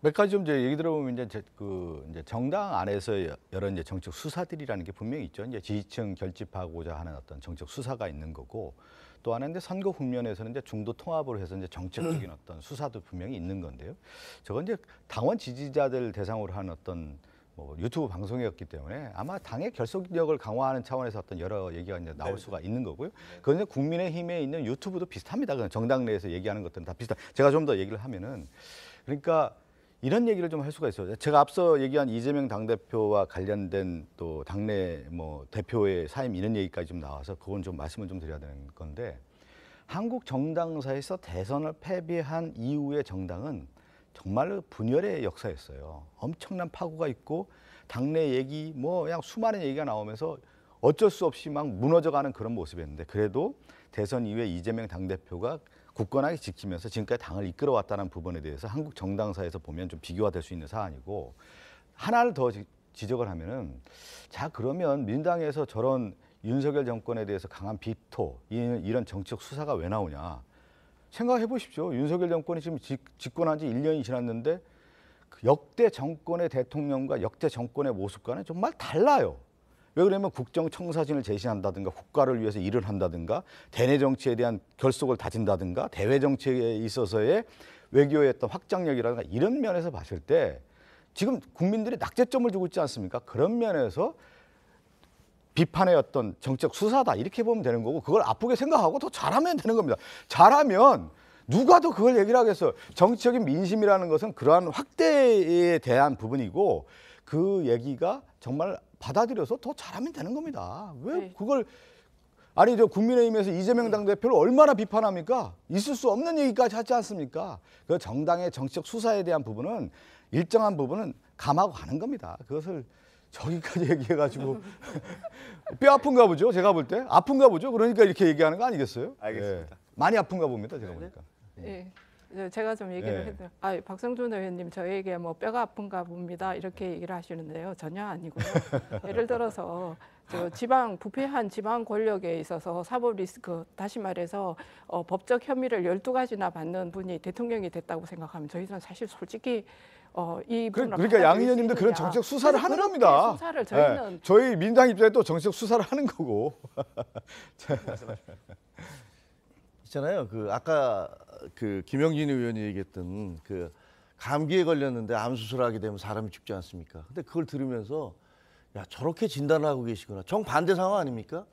몇 가지 좀 이제 얘기 들어보면 이제 그 이제 정당 안에서 여러 이제 정책 수사들이라는 게 분명히 있죠. 이제 지지층 결집하고자 하는 어떤 정책 수사가 있는 거고 또 하나 이제 선거 국면에서는 이제 중도 통합으로 해서 이제 정책적인 어떤 수사도 분명히 있는 건데요. 저건 이제 당원 지지자들 대상으로 한 어떤 뭐 유튜브 방송이었기 때문에 아마 당의 결속력을 강화하는 차원에서 어떤 여러 얘기가 이제 나올 네. 수가 있는 거고요. 네. 그런데 국민의힘에 있는 유튜브도 비슷합니다. 정당 내에서 얘기하는 것들은 다비슷합니다 제가 좀 더 얘기를 하면은 그러니까 이런 얘기를 좀 할 수가 있어요. 제가 앞서 얘기한 이재명 당대표와 관련된 또 당내 뭐 대표의 사임 이런 얘기까지 좀 나와서 그건 좀 말씀을 좀 드려야 되는 건데 한국 정당사에서 대선을 패배한 이후의 정당은 정말로 분열의 역사였어요. 엄청난 파고가 있고 당내 얘기 뭐 그냥 수많은 얘기가 나오면서 어쩔 수 없이 막 무너져가는 그런 모습이었는데 그래도 대선 이후에 이재명 당대표가 굳건하게 지키면서 지금까지 당을 이끌어왔다는 부분에 대해서 한국 정당사에서 보면 좀 비교가 될 수 있는 사안이고 하나를 더 지적을 하면은 자 그러면 민당에서 저런 윤석열 정권에 대해서 강한 비토 이런 정치적 수사가 왜 나오냐 생각해 보십시오. 윤석열 정권이 지금 집권한 지 1년이 지났는데 그 역대 정권의 대통령과 역대 정권의 모습과는 정말 달라요. 왜 그러면 냐 국정청사진을 제시한다든가 국가를 위해서 일을 한다든가 대내 정치에 대한 결속을 다진다든가 대외 정치에 있어서의 외교의 어떤 확장력이라든가 이런 면에서 봤을 때 지금 국민들이 낙제점을 주고 있지 않습니까? 그런 면에서 비판의 어떤 정책 수사다 이렇게 보면 되는 거고 그걸 아프게 생각하고 더 잘하면 되는 겁니다. 잘하면 누가 더 그걸 얘기를 하겠어. 정치적인 민심이라는 것은 그러한 확대에 대한 부분이고 그 얘기가 정말 받아들여서 더 잘하면 되는 겁니다. 왜 네. 그걸 아니 저 국민의힘에서 이재명 당대표를 얼마나 비판합니까? 있을 수 없는 얘기까지 하지 않습니까? 그 정당의 정치적 수사에 대한 부분은 일정한 부분은 감하고 가는 겁니다. 그것을 저기까지 얘기해가지고 뼈 아픈가 보죠. 제가 볼 때 아픈가 보죠. 그러니까 이렇게 얘기하는 거 아니겠어요? 알겠습니다. 예. 많이 아픈가 봅니다. 제가 네. 보니까. 네. 예. 네, 제가 좀 얘기를 예. 해드려. 아, 박성준 의원님 저에게 뭐 뼈가 아픈가 봅니다. 이렇게 네. 얘기를 하시는데요. 전혀 아니고요. 예를 들어서 저 지방 부패한 지방 권력에 있어서 사법 리스크 다시 말해서 어, 법적 혐의를 열두 가지나 받는 분이 대통령이 됐다고 생각하면 저희들은 사실 솔직히 어, 이 그, 그러니까 양 의원님도 그런 정책 수사를 하는 겁니다. 수사를 저희는 네. 저희 민당 입장에 또 정책 수사를 하는 거고. 있잖아요. 그 아까 그 김영진 의원이 얘기했던 그 감기에 걸렸는데 암 수술하게 되면 사람이 죽지 않습니까? 근데 그걸 들으면서 야 저렇게 진단을 하고 계시구나. 정 반대 상황 아닙니까?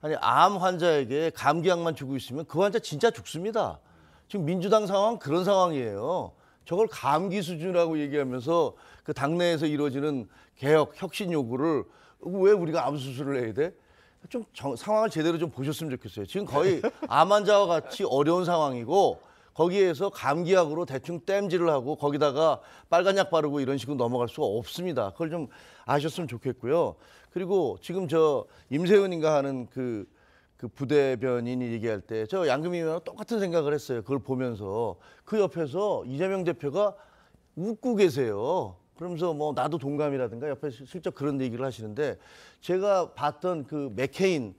아니 암 환자에게 감기약만 주고 있으면 그 환자 진짜 죽습니다. 지금 민주당 상황 그런 상황이에요. 저걸 감기 수준이라고 얘기하면서 그 당내에서 이루어지는 개혁 혁신 요구를 왜 우리가 암 수술을 해야 돼? 좀 정, 상황을 제대로 좀 보셨으면 좋겠어요. 지금 거의 암 환자와 같이 어려운 상황이고 거기에서 감기약으로 대충 땜질을 하고 거기다가 빨간 약 바르고 이런 식으로 넘어갈 수가 없습니다. 그걸 좀 아셨으면 좋겠고요. 그리고 지금 저 임세훈인가 하는 그, 그 부대변인이 얘기할 때 저양금 의원하고 똑같은 생각을 했어요. 그걸 보면서 그 옆에서 이재명 대표가 웃고 계세요. 그러면서 뭐 나도 동감이라든가 옆에 슬쩍 그런 얘기를 하시는데 제가 봤던 그 맥케인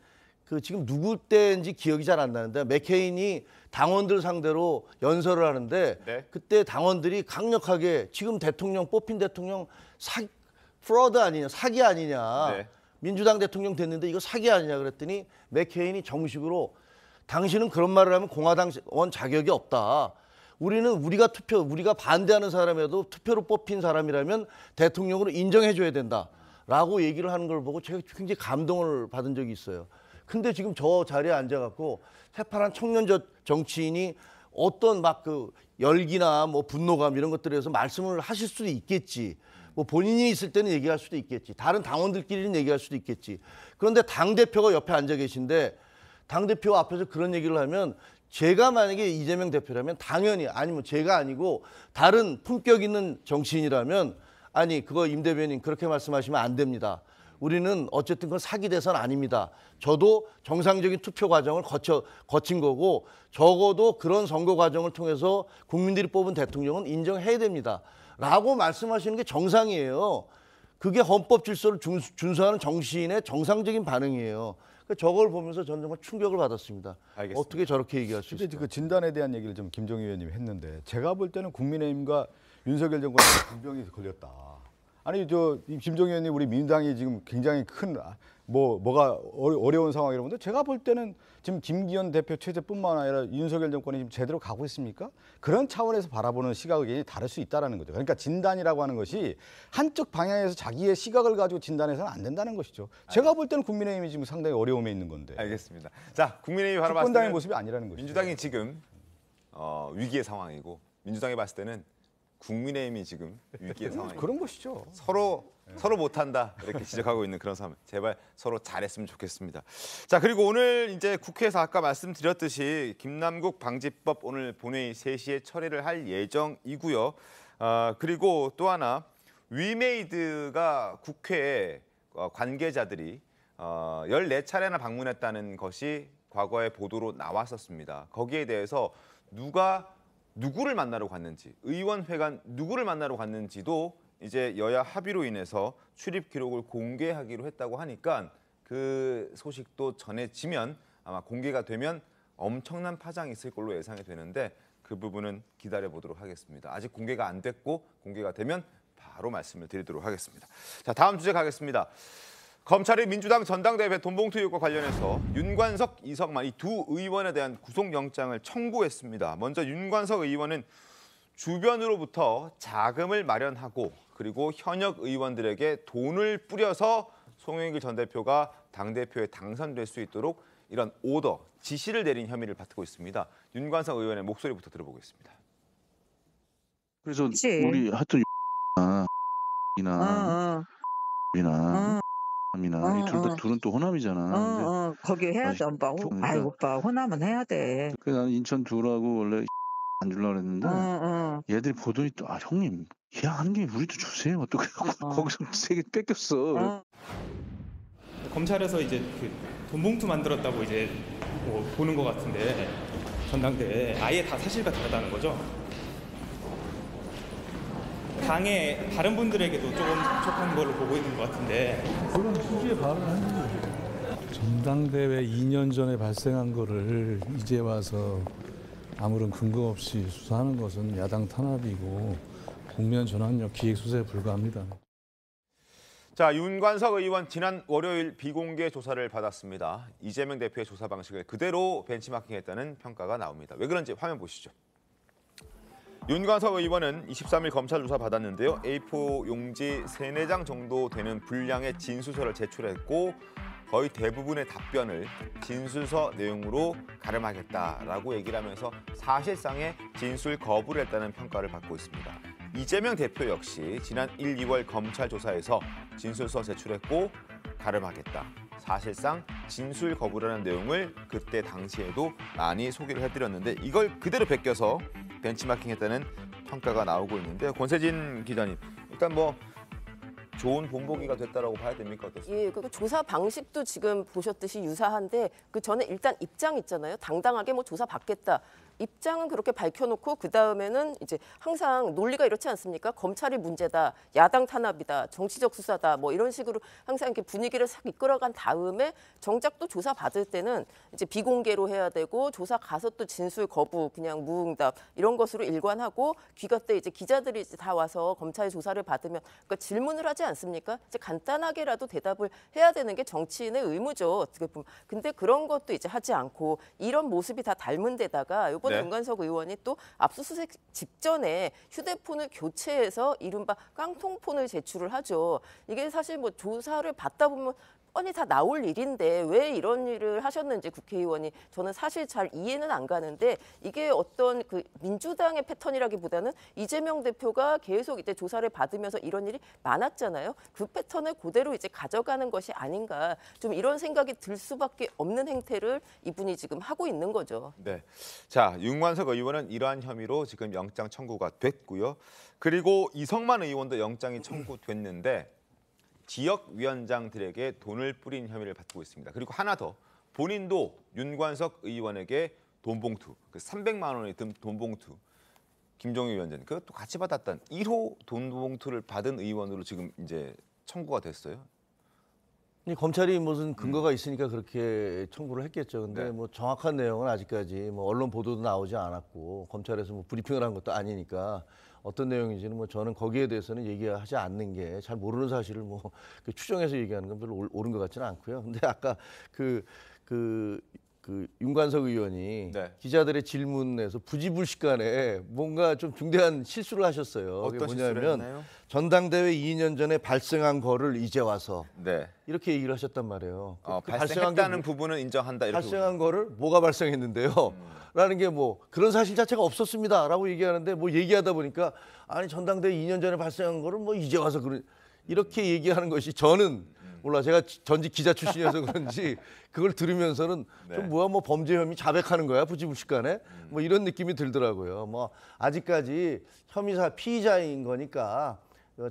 그 지금 누구 때인지 기억이 잘 안 나는데 맥케인이 당원들 상대로 연설을 하는데 네. 그때 당원들이 강력하게 지금 대통령 뽑힌 대통령 사 프로드 아니냐 사기 아니냐 네. 민주당 대통령 됐는데 이거 사기 아니냐 그랬더니 맥케인이 정식으로 당신은 그런 말을 하면 공화당 원 자격이 없다. 우리는 우리가 투표 우리가 반대하는 사람이라도 투표로 뽑힌 사람이라면 대통령으로 인정해 줘야 된다. 라고 얘기를 하는 걸 보고 제가 굉장히 감동을 받은 적이 있어요. 근데 지금 저 자리에 앉아갖고 새파란 청년 저 정치인이 어떤 막 그 열기나 뭐 분노감 이런 것들에서 대해 말씀을 하실 수도 있겠지. 뭐 본인이 있을 때는 얘기할 수도 있겠지. 다른 당원들끼리는 얘기할 수도 있겠지. 그런데 당대표가 옆에 앉아 계신데 당대표 앞에서 그런 얘기를 하면 제가 만약에 이재명 대표라면 당연히 아니면 뭐 제가 아니고 다른 품격 있는 정치인이라면 아니 그거 임 대변인 그렇게 말씀하시면 안 됩니다. 우리는 어쨌든 그건 사기 대선 아닙니다. 저도 정상적인 투표 과정을 거쳐 거친 거고 적어도 그런 선거 과정을 통해서 국민들이 뽑은 대통령은 인정해야 됩니다. 라고 말씀하시는 게 정상이에요. 그게 헌법 질서를 준수하는 정시인의 정상적인 반응이에요. 그 저걸 보면서 저는 정말 충격을 받았습니다. 알겠습니다. 어떻게 저렇게 얘기할 수 있을까? 그 진단에 대한 얘기를 좀 김종희 의원님이 했는데 제가 볼 때는 국민의힘과 윤석열 정권에 질병이 걸렸다. 아니 저 김종인 의원님 우리 민당이 지금 굉장히 큰뭐 아, 뭐가 어려운 상황이라는데 제가 볼 때는 지금 김기현 대표 체제뿐만 아니라 윤석열 정권이 지금 제대로 가고 있습니까? 그런 차원에서 바라보는 시각이 다를 수 있다라는 거죠. 그러니까 진단이라고 하는 것이 한쪽 방향에서 자기의 시각을 가지고 진단해서는 안 된다는 것이죠. 제가 볼 때는 국민의힘이 지금 상당히 어려움에 있는 건데. 알겠습니다. 자, 국민의힘이 바로 봤을 때 민주당의 모습이 아니라는 거죠. 민주당이 지금 어, 위기의 상황이고 민주당이 봤을 때는 국민의힘이 지금 위기의 음, 상황. 그런 것이죠. 서로 네. 서로 못한다 이렇게 지적하고 있는 그런 상황. 제발 서로 잘했으면 좋겠습니다. 자 그리고 오늘 이제 국회에서 아까 말씀드렸듯이 김남국 방지법 오늘 본회의 3시에 처리를 할 예정이고요. 아 그리고 또 하나 위메이드가 국회 어, 관계자들이 어, 14차례나 방문했다는 것이 과거의 보도로 나왔었습니다. 거기에 대해서 누가 누구를 만나러 갔는지 의원회관 누구를 만나러 갔는지도 이제 여야 합의로 인해서 출입 기록을 공개하기로 했다고 하니까 그 소식도 전해지면 아마 공개가 되면 엄청난 파장이 있을 걸로 예상이 되는데 그 부분은 기다려 보도록 하겠습니다. 아직 공개가 안 됐고 공개가 되면 바로 말씀을 드리도록 하겠습니다. 자, 다음 주제 가겠습니다. 검찰이 민주당 전당대회 돈봉투 의혹과 관련해서 윤관석, 이석만 이 두 의원에 대한 구속영장을 청구했습니다. 먼저 윤관석 의원은 주변으로부터 자금을 마련하고 그리고 현역 의원들에게 돈을 뿌려서 송영길 전 대표가 당대표에 당선될 수 있도록 이런 오더, 지시를 내린 혐의를 받고 있습니다. 윤관석 의원의 목소리부터 들어보겠습니다. 그래서 그치? 우리 하여튼 이나 어, 어. 이나 어. 이나 이둘다 어, 어. 둘은 또 호남이잖아. 어, 근데 어, 어, 거기 해야지, 아, 오빠. 그러니까- 아이, 오빠, 호남은 해야 돼. 그래서 나는 인천 둘하고 원래 안 줄라 그랬는데 어, 어. 얘들이 보더니 또 아 형님 야 하는 게 우리도 주세요. 어그래 어. 거기서 세게 뺏겼어. 어. 검찰에서 이제 그 돈봉투 만들었다고 이제 뭐 보는 것 같은데 전당대회 아예 다 사실과 다르다는 거죠? 당의 다른 분들에게도 조금 접촉한 걸로 보고 있는 것 같은데 그런 취지의 발언을 한 거죠. 전당대회 2년 전에 발생한 거를 이제 와서 아무런 근거 없이 수사하는 것은 야당 탄압이고 국면 전환력 기획수사에 불과합니다. 자, 윤관석 의원 지난 월요일 비공개 조사를 받았습니다. 이재명 대표의 조사 방식을 그대로 벤치마킹했다는 평가가 나옵니다. 왜 그런지 화면 보시죠. 윤관석 의원은 23일 검찰 조사 받았는데요. A4 용지 세네 장 정도 되는 분량의 진술서를 제출했고 거의 대부분의 답변을 진술서 내용으로 가름하겠다라고 얘기를 하면서 사실상의 진술 거부를 했다는 평가를 받고 있습니다. 이재명 대표 역시 지난 1, 2월 검찰 조사에서 진술서 제출했고 가름하겠다. 사실상 진술 거부라는 내용을 그때 당시에도 많이 소개를 해드렸는데 이걸 그대로 베껴서 벤치마킹했다는 평가가 나오고 있는데 권세진 기자님 일단 뭐 좋은 본보기가 됐다라고 봐야 됩니까 어떻습니까? 예, 그러니 조사 방식도 지금 보셨듯이 유사한데 그 전에 일단 입장 있잖아요. 당당하게 뭐 조사 받겠다. 입장은 그렇게 밝혀놓고 그 다음에는 이제 항상 논리가 이렇지 않습니까? 검찰이 문제다, 야당 탄압이다, 정치적 수사다, 뭐 이런 식으로 항상 이렇게 분위기를 싹 이끌어간 다음에 정작 또 조사 받을 때는 이제 비공개로 해야 되고 조사 가서 또 진술 거부, 그냥 무응답 이런 것으로 일관하고 귀가 때 이제 기자들이 이제 다 와서 검찰 조사를 받으면 그러니까 질문을 하지 않습니까? 이제 간단하게라도 대답을 해야 되는 게 정치인의 의무죠. 어떻게 보면 근데 그런 것도 이제 하지 않고 이런 모습이 다 닮은 데다가 정권 네. 윤관석 의원이 또 압수수색 직전에 휴대폰을 교체해서 이른바 깡통폰을 제출을 하죠. 이게 사실 뭐 조사를 받다 보면 뻔히 다 나올 일인데 왜 이런 일을 하셨는지 국회의원이 저는 사실 잘 이해는 안 가는데 이게 어떤 그 민주당의 패턴이라기보다는 이재명 대표가 계속 이때 조사를 받으면서 이런 일이 많았잖아요. 그 패턴을 그대로 이제 가져가는 것이 아닌가 좀 이런 생각이 들 수밖에 없는 행태를 이분이 지금 하고 있는 거죠. 네. 자, 윤관석 의원은 이러한 혐의로 지금 영장 청구가 됐고요. 그리고 이성만 의원도 영장이 청구됐는데 지역위원장들에게 돈을 뿌린 혐의를 받고 있습니다. 그리고 하나 더 본인도 윤관석 의원에게 돈봉투, 그 300만 원이 든 돈봉투, 김종희 위원장님 그것도 같이 받았던 1호 돈봉투를 받은 의원으로 지금 이제 청구가 됐어요. 검찰이 무슨 음. 근거가 있으니까 그렇게 청구를 했겠죠. 근데 네. 뭐 정확한 내용은 아직까지 뭐 언론 보도도 나오지 않았고 검찰에서 뭐 브리핑을 한 것도 아니니까 어떤 내용인지는 뭐 저는 거기에 대해서는 얘기하지 않는 게 잘 모르는 사실을 뭐 그 추정해서 얘기하는 건 별로 옳은 것 같지는 않고요. 근데 아까 그, 그그 윤관석 의원이 네. 기자들의 질문에서 부지불식간에 뭔가 좀 중대한 실수를 하셨어요. 어떤 그게 뭐냐면 전당대회 2년 전에 발생한 거를 이제 와서 네. 이렇게 얘기를 하셨단 말이에요. 그, 어, 그 발생했다는 게, 뭐 부분은 인정한다. 발생한 거를 뭐가 발생했는데요. 음. 라는 게 뭐 그런 사실 자체가 없었습니다라고 얘기하는데 뭐 얘기하다 보니까 아니 전당대회 2년 전에 발생한 거를 뭐 이제 와서 그런 이렇게 얘기하는 것이 저는 몰라 제가 전직 기자 출신이어서 그런지 그걸 들으면서는 네. 좀 뭐야 뭐 범죄 혐의 자백하는 거야 부지부식간에 음. 뭐 이런 느낌이 들더라고요. 뭐 아직까지 혐의사 피의자인 거니까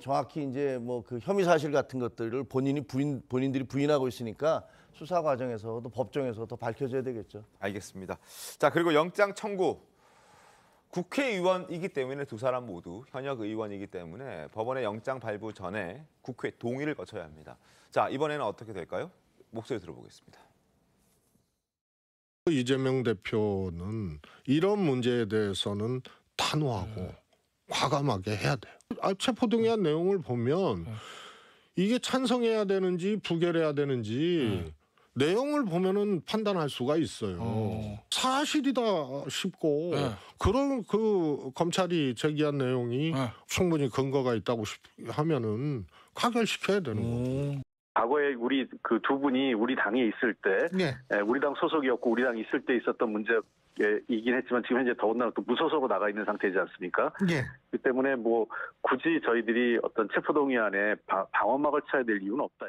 정확히 이제 뭐 그 혐의 사실 같은 것들을 본인이 부인 본인들이 부인하고 있으니까 수사 과정에서 도 법정에서 도 밝혀져야 되겠죠. 알겠습니다. 자 그리고 영장 청구 국회의원이기 때문에 두 사람 모두 현역 의원이기 때문에 법원의 영장 발부 전에 국회 동의를 거쳐야 합니다. 자, 이번에는 어떻게 될까요? 목소리 들어보겠습니다. 이재명 대표는 이런 문제에 대해서는 단호하고 음. 과감하게 해야 돼요. 아, 체포동의안 음. 내용을 보면 음. 이게 찬성해야 되는지 부결해야 되는지 내용을 보면은 판단할 수가 있어요. 오. 어. 사실이다 싶고 네. 그런 그 검찰이 제기한 내용이 네. 충분히 근거가 있다고 하면은 가결시켜야 되는 거죠. 과거에 우리 그 두 분이 우리 당에 있을 때, 네. 예, 우리 당 소속이었고 우리 당 있을 때 있었던 문제 이긴 했지만 지금 현재 더군다나 또 무소속으로 나가 있는 상태이지 않습니까? 예. 그 때문에 뭐 굳이 저희들이 어떤 체포동의안에 방어막을 쳐야 될 이유는 없다.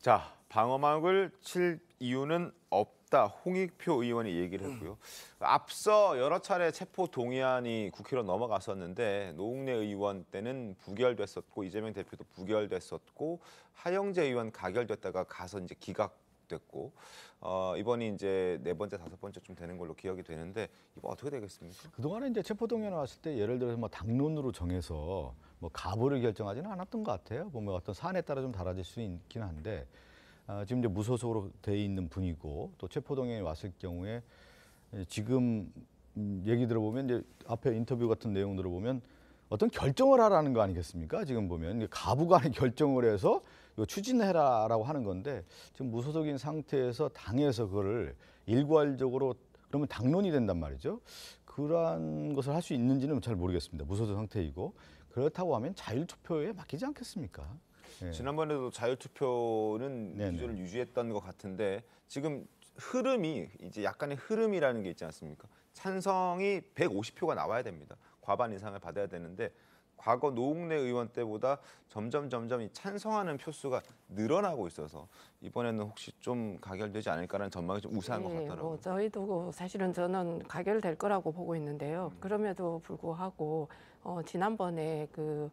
자, 방어막을 칠 이유는 없다. 홍익표 의원이 얘기를 했고요. 음. 앞서 여러 차례 체포 동의안이 국회로 넘어갔었는데 노웅래 의원 때는 부결됐었고 이재명 대표도 부결됐었고 하영재 의원 가결됐다가 가서 이제 기각 됐고 어, 이번이 이제 네 번째 다섯 번째쯤 되는 걸로 기억이 되는데 이거 어떻게 되겠습니까? 그동안에 이제 체포동의안 왔을 때 예를 들어서 뭐 당론으로 정해서 뭐가부를 결정하지는 않았던 것 같아요. 보면 어떤 사안에 따라 좀 달라질 수 있긴 한데 아, 지금 이제 무소속으로 돼 있는 분이고 또 체포동향이 왔을 경우에 지금 얘기 들어보면 이제 앞에 인터뷰 같은 내용 들어보면 어떤 결정을 하라는 거 아니겠습니까? 지금 보면 가부간의 결정을 해서 이거 추진해라라고 하는 건데 지금 무소속인 상태에서 당에서 그거를 일괄적으로 그러면 당론이 된단 말이죠. 그러한 것을 할 수 있는지는 잘 모르겠습니다. 무소속 상태이고 그렇다고 하면 자율 투표에 맡기지 않겠습니까? 예. 지난번에도 자율투표는 네네. 기조를 유지했던 것 같은데 지금 흐름이 이제 약간의 흐름이라는 게 있지 않습니까? 찬성이 150표가 나와야 됩니다. 과반 이상을 받아야 되는데 과거 노웅래 의원 때보다 점점 점점 이 찬성하는 표수가 늘어나고 있어서 이번에는 혹시 좀 가결되지 않을까라는 전망이 좀 우세한 네, 것 같더라고요. 뭐 저희도 사실은 저는 가결될 거라고 보고 있는데요. 음. 그럼에도 불구하고 어, 지난번에 그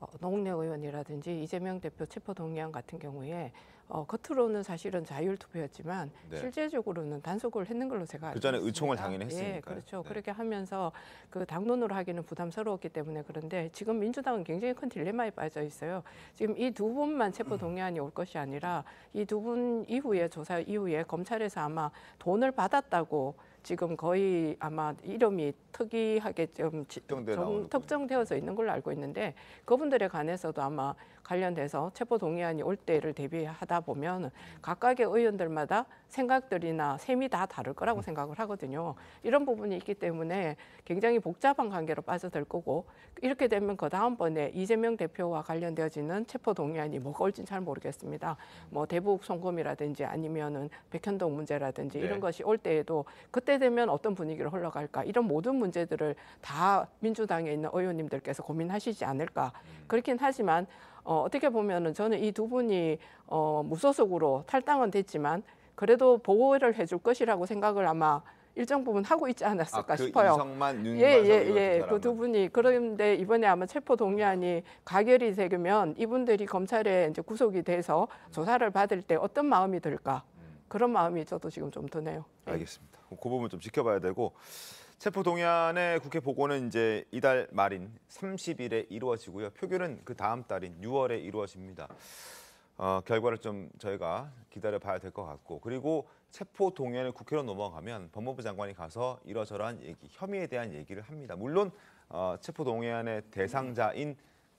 어, 노웅래 의원이라든지 이재명 대표 체포 동의안 같은 경우에 어, 겉으로는 사실은 자율 투표였지만 네. 실제적으로는 단속을 했는 걸로 제가 알고 있습니다. 의총을 당연히 했으니까 예, 그렇죠. 네. 그렇게 하면서 그 당론으로 하기는 부담스러웠기 때문에 그런데 지금 민주당은 굉장히 큰 딜레마에 빠져 있어요. 지금 이 두 분만 체포 동의안이 올 것이 아니라 이 두 분 이후에 조사 이후에 검찰에서 아마 돈을 받았다고 지금 거의 아마 이름이 특이하게 좀 특정되어, 특정되어서 있는 걸로 알고 있는데 그분들에 관해서도 아마 관련돼서 체포 동의안이 올 때를 대비하다 보면 각각의 의원들마다 생각들이나 셈이 다 다를 거라고 음. 생각을 하거든요. 이런 부분이 있기 때문에 굉장히 복잡한 관계로 빠져들 거고 이렇게 되면 그 다음번에 이재명 대표와 관련되어지는 체포 동의안이 뭐가 올진 잘 모르겠습니다. 뭐 대북 송금이라든지 아니면은 백현동 문제라든지 이런 네. 것이 올 때에도 그때 되면 어떤 분위기로 흘러갈까 이런 모든 문제들을 다 민주당에 있는 의원님들께서 고민하시지 않을까 음. 그렇긴 하지만 어, 어떻게 보면은 저는 이 두 분이 어, 무소속으로 탈당은 됐지만 그래도 보호를 해줄 것이라고 생각을 아마 일정 부분 하고 있지 않았을까 아, 그 싶어요. 이성만, 예, 예, 예. 그 두 분이 그런데 이번에 아마 체포 동의안이 가결이 되면 이분들이 검찰에 이제 구속이 돼서 조사를 받을 때 어떤 마음이 들까 음. 그런 마음이 저도 지금 좀 드네요. 예. 알겠습니다. 그 부분 좀 지켜봐야 되고 체포 동의안의 국회 보고는 이제 이달 말인 30일에 이루어지고요. 표결은 그 다음 달인 6월에 이루어집니다. 어, 결과를 좀 저희가 기다려 봐야 될 것 같고 그리고 체포 동의안을 국회로 넘어가면 법무부 장관이 가서 이러저러한 얘기, 혐의에 대한 얘기를 합니다. 물론 어, 체포 동의안의 대상자인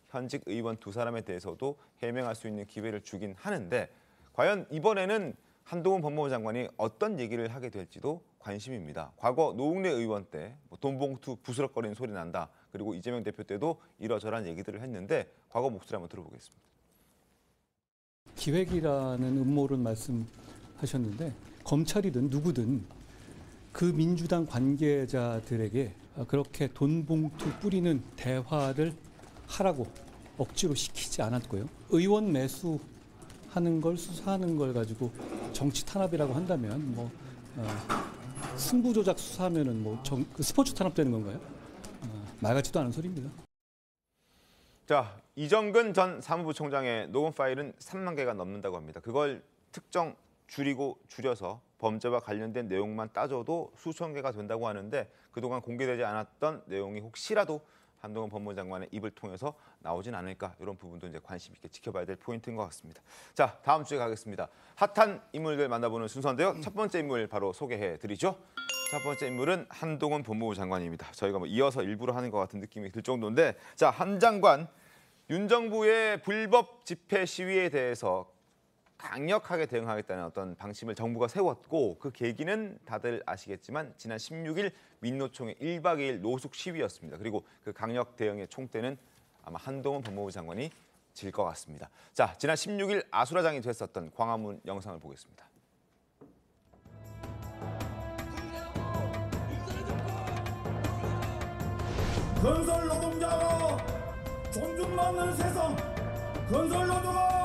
현직 의원 두 사람에 대해서도 해명할 수 있는 기회를 주긴 하는데 과연 이번에는 한동훈 법무부 장관이 어떤 얘기를 하게 될지도 관심입니다. 과거 노웅래 의원 때 뭐 돈봉투 부스럭거리는 소리 난다. 그리고 이재명 대표 때도 이러저러한 얘기들을 했는데 과거 목소리 한번 들어보겠습니다. 기획이라는 음모를 말씀하셨는데 검찰이든 누구든 그 민주당 관계자들에게 그렇게 돈봉투 뿌리는 대화를 하라고 억지로 시키지 않았고요. 의원 매수 하는 걸 수사하는 걸 가지고 정치 탄압이라고 한다면 뭐 어, 승부 조작 수사하면은 뭐 정, 그 스포츠 탄압되는 건가요? 어, 말 같지도 않은 소리입니다. 자, 이정근 전 사무부총장의 녹음 파일은 3만 개가 넘는다고 합니다. 그걸 특정 줄이고 줄여서 범죄와 관련된 내용만 따져도 수천 개가 된다고 하는데 그동안 공개되지 않았던 내용이 혹시라도 한동훈 법무장관의 입을 통해서 나오진 않을까 이런 부분도 이제 관심 있게 지켜봐야 될 포인트인 것 같습니다. 자 다음 주에 가겠습니다. 핫한 인물들 만나보는 순서인데요. 첫 번째 인물 바로 소개해 드리죠. 첫 번째 인물은 한동훈 법무부 장관입니다. 저희가 뭐 이어서 일부러 하는 것 같은 느낌이 들 정도인데 자한 장관 윤 정부의 불법 집회 시위에 대해서 강력하게 대응하겠다는 어떤 방침을 정부가 세웠고 그 계기는 다들 아시겠지만 지난 16일 민노총의 1박 2일 노숙 시위였습니다. 그리고 그 강력 대응의 총대는 아마 한동훈 법무부 장관이 질 것 같습니다. 자, 지난 16일 아수라장이 됐었던 광화문 영상을 보겠습니다. 건설 노동자와 존중받는 세상 건설 노동아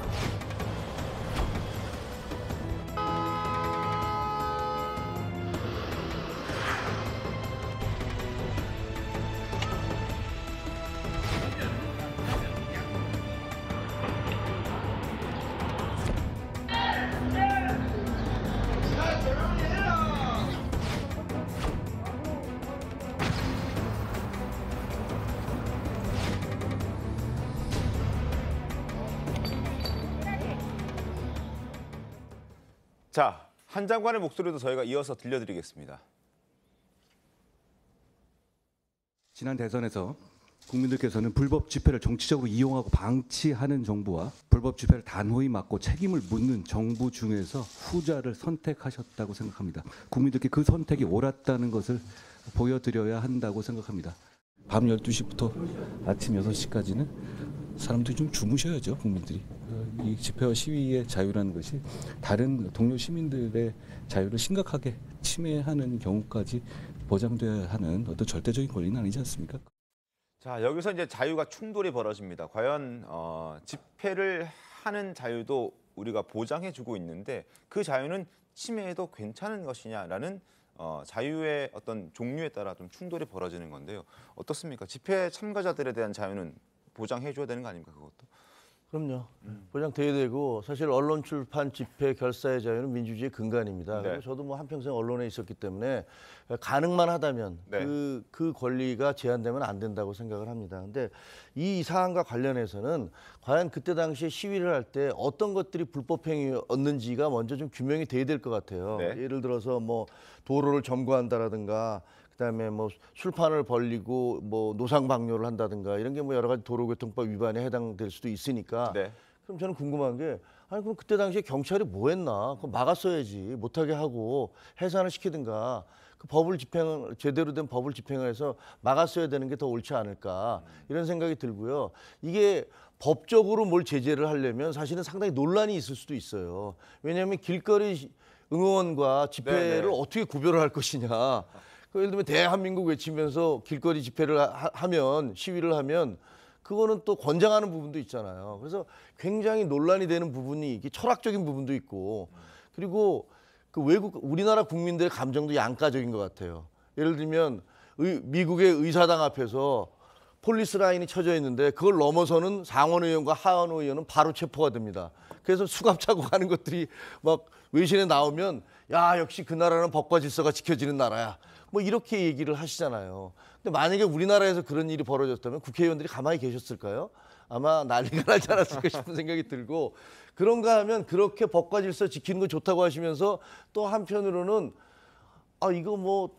한 장관의 목소리도 저희가 이어서 들려드리겠습니다. 지난 대선에서 국민들께서는 불법 집회를 정치적으로 이용하고 방치하는 정부와 불법 집회를 단호히 막고 책임을 묻는 정부 중에서 후자를 선택하셨다고 생각합니다. 국민들께 그 선택이 옳았다는 것을 보여드려야 한다고 생각합니다. 밤 12시부터 아침 6시까지는 사람들이 좀 주무셔야죠 국민들이 이 집회와 시위의 자유라는 것이 다른 동료 시민들의 자유를 심각하게 침해하는 경우까지 보장돼야 하는 어떤 절대적인 권리는 아니지 않습니까? 자 여기서 이제 자유가 충돌이 벌어집니다. 과연 어, 집회를 하는 자유도 우리가 보장해주고 있는데 그 자유는 침해해도 괜찮은 것이냐라는 어, 자유의 어떤 종류에 따라 좀 충돌이 벌어지는 건데요. 어떻습니까? 집회 참가자들에 대한 자유는 보장해 줘야 되는 거 아닙니까 그것도? 그럼요. 음. 보장돼야 되고 사실 언론 출판 집회 결사의 자유는 민주주의의 근간입니다. 네. 그리고 저도 뭐 한평생 언론에 있었기 때문에 가능만 하다면 네. 그, 그 권리가 제한되면 안 된다고 생각을 합니다. 근데 이 사안과 관련해서는 과연 그때 당시에 시위를 할 때 어떤 것들이 불법행위였는지가 먼저 좀 규명이 돼야 될 것 같아요. 네. 예를 들어서 뭐 도로를 점거한다라든가 그다음에 뭐 술판을 벌리고 뭐 노상 방뇨를 한다든가 이런 게 뭐 여러 가지 도로교통법 위반에 해당될 수도 있으니까 네. 그럼 저는 궁금한 게 아니 그럼 그때 당시에 경찰이 뭐 했나 그 막았어야지 못하게 하고 해산을 시키든가 그 법을 집행 제대로 된 법을 집행해서 막았어야 되는 게 더 옳지 않을까 이런 생각이 들고요 이게 법적으로 뭘 제재를 하려면 사실은 상당히 논란이 있을 수도 있어요 왜냐하면 길거리 응원과 집회를 네네. 네. 어떻게 구별을 할 것이냐 그 예를 들면 대한민국 외치면서 길거리 집회를 하, 면 시위를 하면 그거는 또 권장하는 부분도 있잖아요. 그래서 굉장히 논란이 되는 부분이 이게 철학적인 부분도 있고 그리고 그 외국 우리나라 국민들의 감정도 양가적인 것 같아요. 예를 들면 의, 미국의 의사당 앞에서 폴리스 라인이 쳐져 있는데 그걸 넘어서는 상원 의원과 하원 의원은 바로 체포가 됩니다. 그래서 수갑차고 가는 것들이 막 외신에 나오면 야 역시 그 나라는 법과 질서가 지켜지는 나라야. 뭐 이렇게 얘기를 하시잖아요. 근데 만약에 우리나라에서 그런 일이 벌어졌다면 국회의원들이 가만히 계셨을까요? 아마 난리가 나지 않았을까 싶은 생각이 들고 그런가 하면 그렇게 법과 질서 지키는 거 좋다고 하시면서 또 한편으로는 아 이거 뭐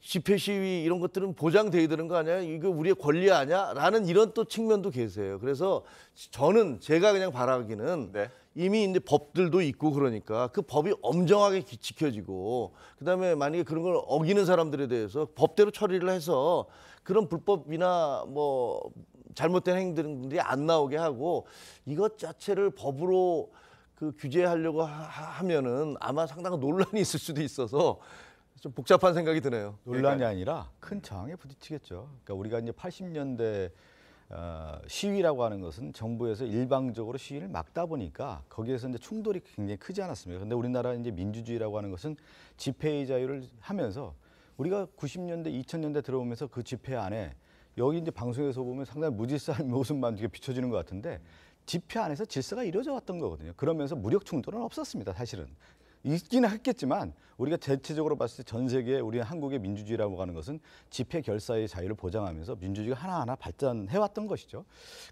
집회 시위 이런 것들은 보장돼야 되는 거 아니야? 이거 우리의 권리 아니야? 라는 이런 또 측면도 계세요. 그래서 저는 제가 그냥 바라기는 네. 이미 이제 법들도 있고 그러니까 그 법이 엄정하게 지켜지고 그다음에 만약에 그런 걸 어기는 사람들에 대해서 법대로 처리를 해서 그런 불법이나 뭐 잘못된 행동들이 안 나오게 하고 이것 자체를 법으로 그 규제하려고 하, 면은 아마 상당한 논란이 있을 수도 있어서 좀 복잡한 생각이 드네요. 논란이 아니라 큰 저항에 부딪히겠죠. 그러니까 우리가 이제 80년대 어, 시위라고 하는 것은 정부에서 일방적으로 시위를 막다 보니까 거기에서 이제 충돌이 굉장히 크지 않았습니다. 그런데 우리나라 이제 민주주의라고 하는 것은 집회의 자유를 하면서 우리가 90년대, 2000년대 들어오면서 그 집회 안에 여기 이제 방송에서 보면 상당히 무질서한 모습만 이렇 비춰지는 것 같은데 집회 안에서 질서가 이루어져 왔던 거거든요. 그러면서 무력 충돌은 없었습니다, 사실은. 있긴 했겠지만 우리가 대체적으로 봤을 때 전 세계 에 우리 한국의 민주주의라고 하는 것은 집회 결사의 자유를 보장하면서 민주주의가 하나하나 발전해왔던 것이죠.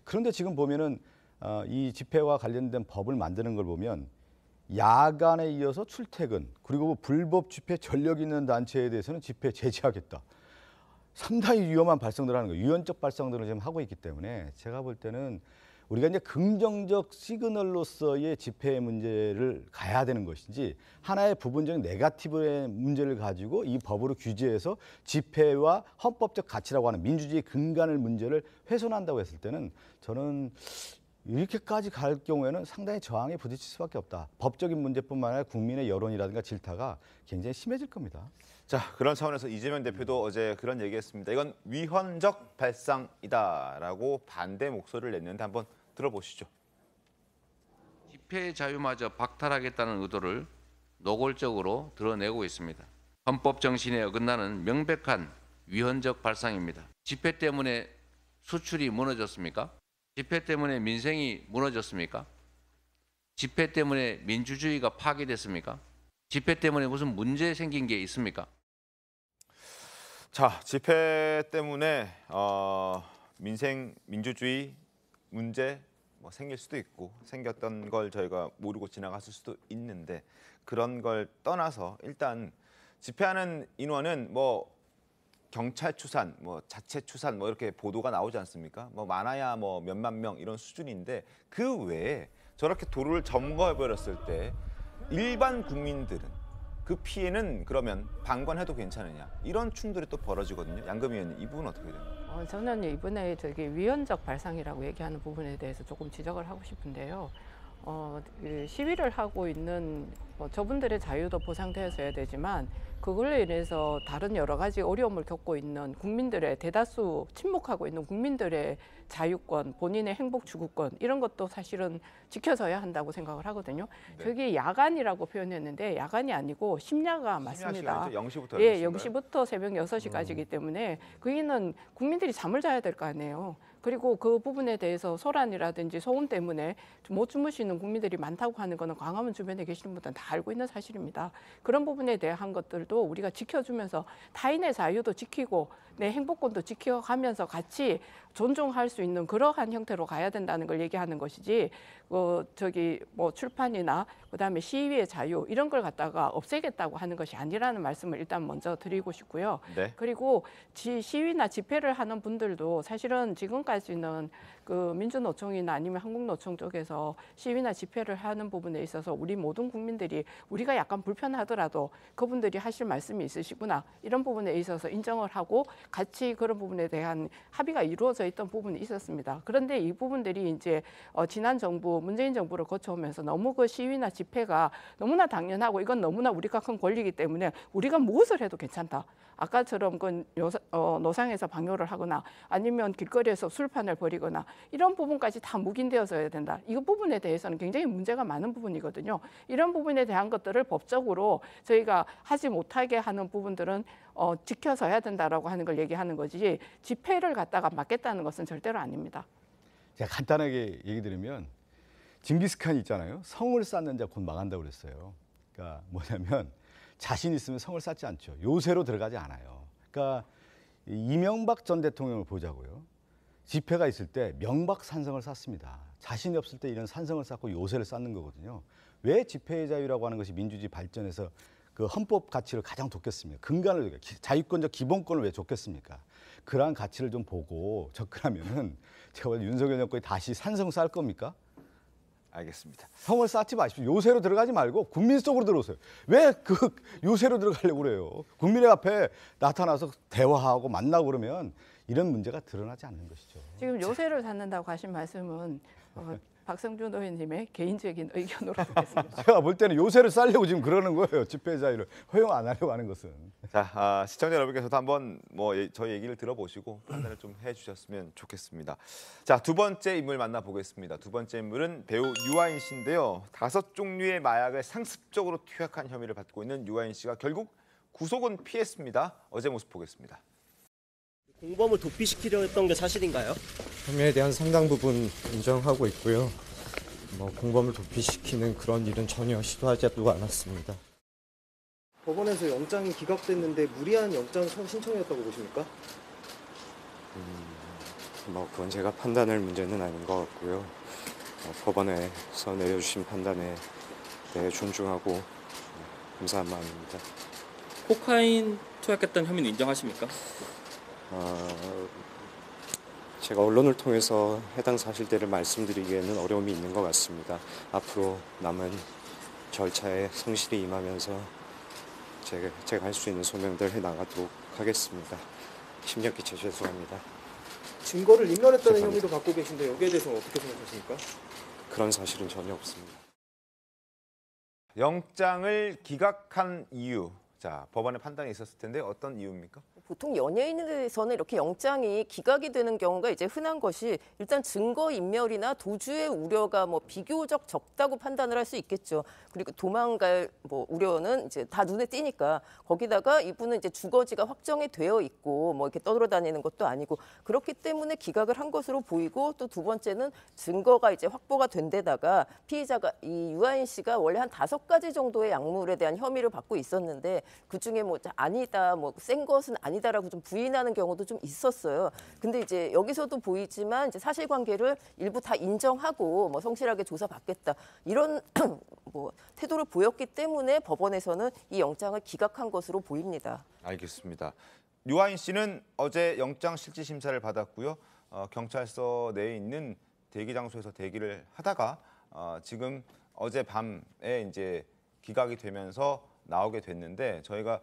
그런데 지금 보면은 어, 이 집회와 관련된 법을 만드는 걸 보면 야간에 이어서 출퇴근 그리고 불법 집회 전력 있는 단체에 대해서는 집회 제재하겠다. 상당히 위험한 발상들을 하는 거예요. 유연적 발상들을 지금 하고 있기 때문에 제가 볼 때는 우리가 이제 긍정적 시그널로서의 집회 문제를 가야 되는 것인지 하나의 부분적인 네가티브의 문제를 가지고 이 법으로 규제해서 집회와 헌법적 가치라고 하는 민주주의 근간을 문제를 훼손한다고 했을 때는 저는 이렇게까지 갈 경우에는 상당히 저항에 부딪힐 수밖에 없다. 법적인 문제뿐만 아니라 국민의 여론이라든가 질타가 굉장히 심해질 겁니다. 자, 그런 차원에서 이재명 대표도 어제 그런 얘기했습니다. 이건 위헌적 발상이다라고 반대 목소리를 냈는데 한번 들어보시죠. 집회 자유마저 박탈하겠다는 의도를 노골적으로 드러내고 있습니다. 헌법 정신에 어긋나는 명백한 위헌적 발상입니다. 집회 때문에 수출이 무너졌습니까? 집회 때문에 민생이 무너졌습니까? 집회 때문에 민주주의가 파괴됐습니까? 집회 때문에 무슨 문제 생긴 게 있습니까? 자, 집회 때문에 어, 민생, 민주주의, 문제 뭐 생길 수도 있고 생겼던 걸 저희가 모르고 지나갔을 수도 있는데 그런 걸 떠나서 일단 집회하는 인원은 뭐 경찰 추산, 뭐 자체 추산 뭐 이렇게 보도가 나오지 않습니까? 뭐 많아야 뭐 몇 만 명 이런 수준인데 그 외에 저렇게 도로를 점거해 버렸을 때 일반 국민들은 그 피해는 그러면 방관해도 괜찮으냐 이런 충돌이 또 벌어지거든요. 양금위 의원님 이 부분 어떻게 됩니까? 저는 어, 이번에 되게 위헌적 발상이라고 얘기하는 부분에 대해서 조금 지적을 하고 싶은데요. 어, 그 시위를 하고 있는 뭐 저분들의 자유도 보상되어서야 되지만 그걸로 인해서 다른 여러 가지 어려움을 겪고 있는 국민들의 대다수 침묵하고 있는 국민들의 자유권, 본인의 행복 추구권 이런 것도 사실은 지켜져야 한다고 생각을 하거든요. 네. 저기 야간이라고 표현했는데 야간이 아니고 심야가 맞습니다. 심야 0시부터 예, 0시부터 새벽 6시까지이기 음. 때문에 그이는 국민들이 잠을 자야 될 거 아니에요. 그리고 그 부분에 대해서 소란이라든지 소음 때문에 못 주무시는 국민들이 많다고 하는 것은 광화문 주변에 계시는 분들은 다 알고 있는 사실입니다. 그런 부분에 대한 것들도 우리가 지켜주면서 타인의 자유도 지키고 내 행복권도 지켜가면서 같이 존중할 수 있는 그러한 형태로 가야 된다는 걸 얘기하는 것이지 어, 저기 뭐 출판이나 그다음에 시위의 자유 이런 걸 갖다가 없애겠다고 하는 것이 아니라는 말씀을 일단 먼저 드리고 싶고요. 네. 그리고 지, 시위나 집회를 하는 분들도 사실은 지금까지 는그 민주노총이나 아니면 한국노총 쪽에서 시위나 집회를 하는 부분에 있어서 우리 모든 국민들이 우리가 약간 불편하더라도 그분들이 하실 말씀이 있으시구나 이런 부분에 있어서 인정을 하고 같이 그런 부분에 대한 합의가 이루어져 있던 부분이 있었습니다. 그런데 이 부분들이 이제 어 지난 정부 문재인 정부를 거쳐오면서 너무 그 시위나 집회가 너무나 당연하고 이건 너무나 우리가 큰 권리이기 때문에 우리가 무엇을 해도 괜찮다. 아까처럼 그 어, 노상에서 방뇨를 하거나 아니면 길거리에서 술판을 벌이거나 이런 부분까지 다 묵인되어서야 된다. 이 부분에 대해서는 굉장히 문제가 많은 부분이거든요. 이런 부분에 대한 것들을 법적으로 저희가 하지 못하게 하는 부분들은 어, 지켜서 해야 된다라고 하는 걸 얘기하는 거지 집회를 갖다가 막겠다는 것은 절대로 아닙니다. 제가 간단하게 얘기 드리면 징기스칸 있잖아요. 성을 쌓는 자 곧 망한다고 그랬어요. 그러니까 뭐냐면 자신 있으면 성을 쌓지 않죠. 요새로 들어가지 않아요. 그러니까 이명박 전 대통령을 보자고요. 집회가 있을 때 명박 산성을 쌓습니다. 자신이 없을 때 이런 산성을 쌓고 요새를 쌓는 거거든요. 왜 집회의 자유라고 하는 것이 민주주의 발전에서 그 헌법 가치를 가장 돕겠습니까 근간을 자유권적 기본권을 왜 줬겠습니까? 그러한 가치를 좀 보고 접근하면은 제가 봐도 윤석열 정권이 다시 산성 쌓을 겁니까? 알겠습니다. 성을 쌓지 마십시오. 요새로 들어가지 말고 국민 속으로 들어오세요. 왜 그 요새로 들어가려고 그래요? 국민의 앞에 나타나서 대화하고 만나고 그러면 이런 문제가 드러나지 않는 것이죠. 지금 요새를 닫는다고 하신 말씀은 어, 박성준 의원님의 개인적인 의견으로 보겠습니다. 제가 볼 때는 요새를 싸려고 지금 그러는 거예요. 집회 자유를 허용 안 하려고 하는 것은. 자, 아, 시청자 여러분께서도 한번 뭐 예, 저희 얘기를 들어보시고 판단을 좀 해주셨으면 좋겠습니다. 자, 두 번째 인물 만나보겠습니다. 두 번째 인물은 배우 유아인 씨인데요. 다섯 종류의 마약을 상습적으로 투약한 혐의를 받고 있는 유아인 씨가 결국 구속은 피했습니다. 어제 모습 보겠습니다. 공범을 도피시키려 했던 게 사실인가요? 혐의에 대한 상당 부분 인정하고 있고요. 뭐 공범을 도피시키는 그런 일은 전혀 시도하지도 않았습니다. 법원에서 영장이 기각됐는데 무리한 영장 신청이었다고 보십니까? 음, 뭐 그건 제가 판단할 문제는 아닌 것 같고요. 어, 법원에서 내려주신 판단에 대해 존중하고 음, 감사한 마음입니다. 코카인 투약했던 혐의는 인정하십니까? 어, 제가 언론을 통해서 해당 사실들을 말씀드리기에는 어려움이 있는 것 같습니다. 앞으로 남은 절차에 성실히 임하면서 제가, 제가 할 수 있는 소명들 해나가도록 하겠습니다. 심력 기체 죄송합니다. 증거를 인멸했다는 혐의도 받고 계신데 여기에 대해서는 어떻게 생각하십니까? 그런 사실은 전혀 없습니다. 영장을 기각한 이유, 자 법원의 판단이 있었을 텐데 어떤 이유입니까? 보통 연예인에서는 이렇게 영장이 기각이 되는 경우가 이제 흔한 것이 일단 증거 인멸이나 도주의 우려가 뭐 비교적 적다고 판단을 할 수 있겠죠. 그리고 도망갈 뭐 우려는 이제 다 눈에 띄니까 거기다가 이분은 이제 주거지가 확정이 되어 있고 뭐 이렇게 떠돌아다니는 것도 아니고 그렇기 때문에 기각을 한 것으로 보이고 또 두 번째는 증거가 이제 확보가 된 데다가 피의자가 이 유아인 씨가 원래 한 다섯 가지 정도의 약물에 대한 혐의를 받고 있었는데 그 중에 뭐 아니다 뭐 센 것은 아니 아니다라고 좀 부인하는 경우도 좀 있었어요. 근데 이제 여기서도 보이지만 이제 사실관계를 일부 다 인정하고 뭐 성실하게 조사받겠다 이런 뭐 태도를 보였기 때문에 법원에서는 이 영장을 기각한 것으로 보입니다. 알겠습니다. 유아인 씨는 어제 영장 실질 심사를 받았고요. 어, 경찰서 내에 있는 대기 장소에서 대기를 하다가 어, 지금 어제 밤에 이제 기각이 되면서 나오게 됐는데 저희가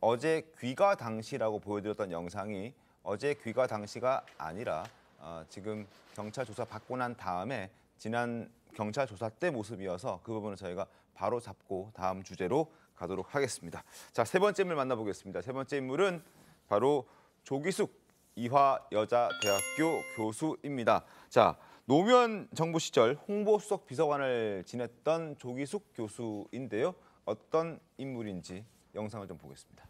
어제 귀가 당시라고 보여드렸던 영상이 어제 귀가 당시가 아니라 어, 지금 경찰 조사 받고 난 다음에 지난 경찰 조사 때 모습이어서 그 부분은 저희가 바로 잡고 다음 주제로 가도록 하겠습니다. 자, 세 번째 인물 만나보겠습니다. 세 번째 인물은 바로 조기숙 이화여자대학교 교수입니다. 자, 노무현 정부 시절 홍보수석 비서관을 지냈던 조기숙 교수인데요. 어떤 인물인지 영상을 좀 보겠습니다.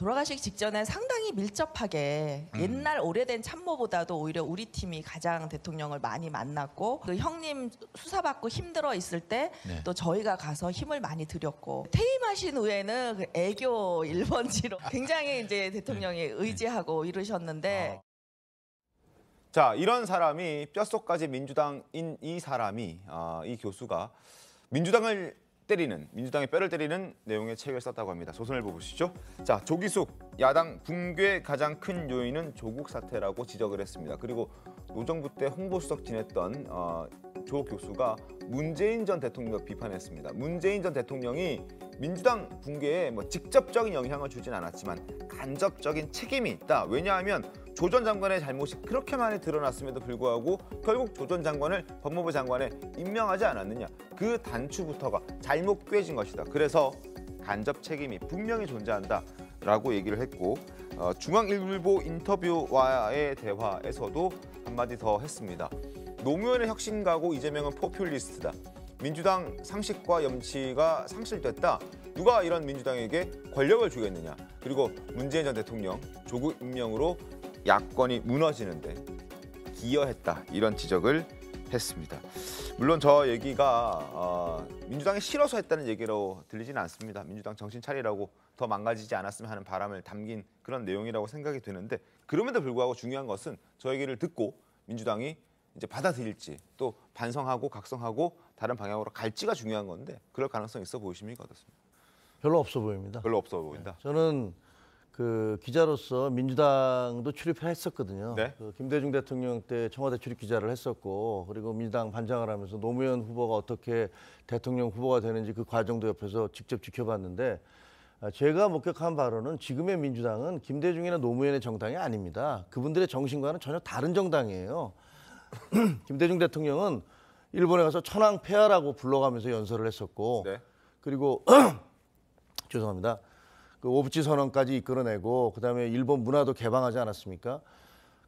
돌아가시기 직전에 상당히 밀접하게 음. 옛날 오래된 참모보다도 오히려 우리 팀이 가장 대통령을 많이 만났고 그 형님 수사받고 힘들어 있을 때또 네. 저희가 가서 힘을 많이 드렸고 퇴임하신 후에는 그 애교 1번지로 굉장히 이제 대통령이 네. 네. 의지하고 이러셨는데 어. 자 이런 사람이 뼛속까지 민주당인 이 사람이 아, 이 교수가 민주당을 때리는 민주당의 뼈를 때리는 내용의 책을 썼다고 합니다. 소선일보 보시죠. 자 조기숙 야당 붕괴 가장 큰 요인은 조국 사태라고 지적을 했습니다. 그리고 노정부 때 홍보수석 지냈던 어, 조 교수가 문재인 전 대통령을 비판했습니다. 문재인 전 대통령이 민주당 붕괴에 뭐 직접적인 영향을 주진 않았지만 간접적인 책임이 있다. 왜냐하면 조전 장관의 잘못이 그렇게 많이 드러났음에도 불구하고 결국 조전 장관을 법무부 장관에 임명하지 않았느냐. 그 단추부터가 잘못 꿰진 것이다. 그래서 간접 책임이 분명히 존재한다. 라고 얘기를 했고 어, 중앙일보 인터뷰와의 대화에서도 한마디 더 했습니다. 노무현의 혁신가고 이재명은 포퓰리스트다. 민주당 상식과 염치가 상실됐다. 누가 이런 민주당에게 권력을 주겠느냐. 그리고 문재인 전 대통령 조국 임명으로 야권이 무너지는데 기여했다 이런 지적을 했습니다. 물론 저 얘기가 어, 민주당이 싫어서 했다는 얘기로 들리지는 않습니다. 민주당 정신 차리라고 더 망가지지 않았으면 하는 바람을 담긴 그런 내용이라고 생각이 드는데 그럼에도 불구하고 중요한 것은 저 얘기를 듣고 민주당이 이제 받아들일지 또 반성하고 각성하고 다른 방향으로 갈지가 중요한 건데 그럴 가능성이 있어 보이십니까 어떻습니까? 별로 없어 보입니다. 별로 없어 보인다. 네, 저는 그 기자로서 민주당도 출입했었거든요. 네. 그 김대중 대통령 때 청와대 출입 기자를 했었고 그리고 민주당 반장을 하면서 노무현 후보가 어떻게 대통령 후보가 되는지 그 과정도 옆에서 직접 지켜봤는데 아, 제가 목격한 바로는 지금의 민주당은 김대중이나 노무현의 정당이 아닙니다. 그분들의 정신과는 전혀 다른 정당이에요. 김대중 대통령은 일본에 가서 천황 폐하라고 불러가면서 연설을 했었고 네. 그리고 죄송합니다. 그 오부치 선언까지 이끌어내고 그다음에 일본 문화도 개방하지 않았습니까?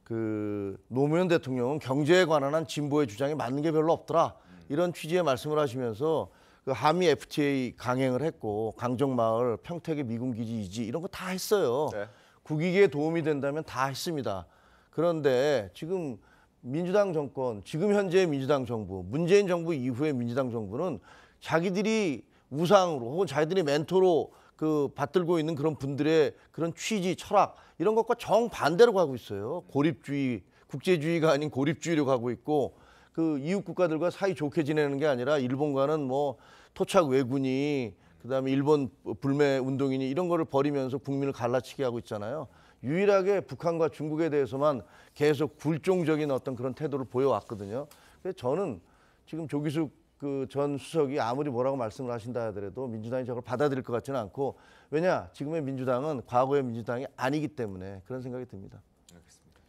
그 노무현 대통령은 경제에 관한 한 진보의 주장이 맞는 게 별로 없더라 이런 취지의 말씀을 하시면서 그 한미 FTA 강행을 했고 강정마을 평택의 미군 기지 이지 이런 거 다 했어요. 네. 국익에 도움이 된다면 다 했습니다. 그런데 지금 민주당 정권, 지금 현재의 민주당 정부, 문재인 정부 이후의 민주당 정부는 자기들이 우상으로 혹은 자기들이 멘토로 그 받들고 있는 그런 분들의 그런 취지, 철학 이런 것과 정반대로 가고 있어요. 고립주의, 국제주의가 아닌 고립주의로 가고 있고 그 이웃 국가들과 사이 좋게 지내는 게 아니라 일본과는 뭐 토착 외군이 그다음에 일본 불매 운동이니 이런 거를 버리면서 국민을 갈라치게 하고 있잖아요. 유일하게 북한과 중국에 대해서만 계속 굴종적인 어떤 그런 태도를 보여왔거든요. 그래서 저는 지금 조기숙 그전 수석이 아무리 뭐라고 말씀을 하신다 하더라도 민주당이 저걸 받아들일 것 같지는 않고 왜냐 지금의 민주당은 과거의 민주당이 아니기 때문에 그런 생각이 듭니다. 알겠습니다.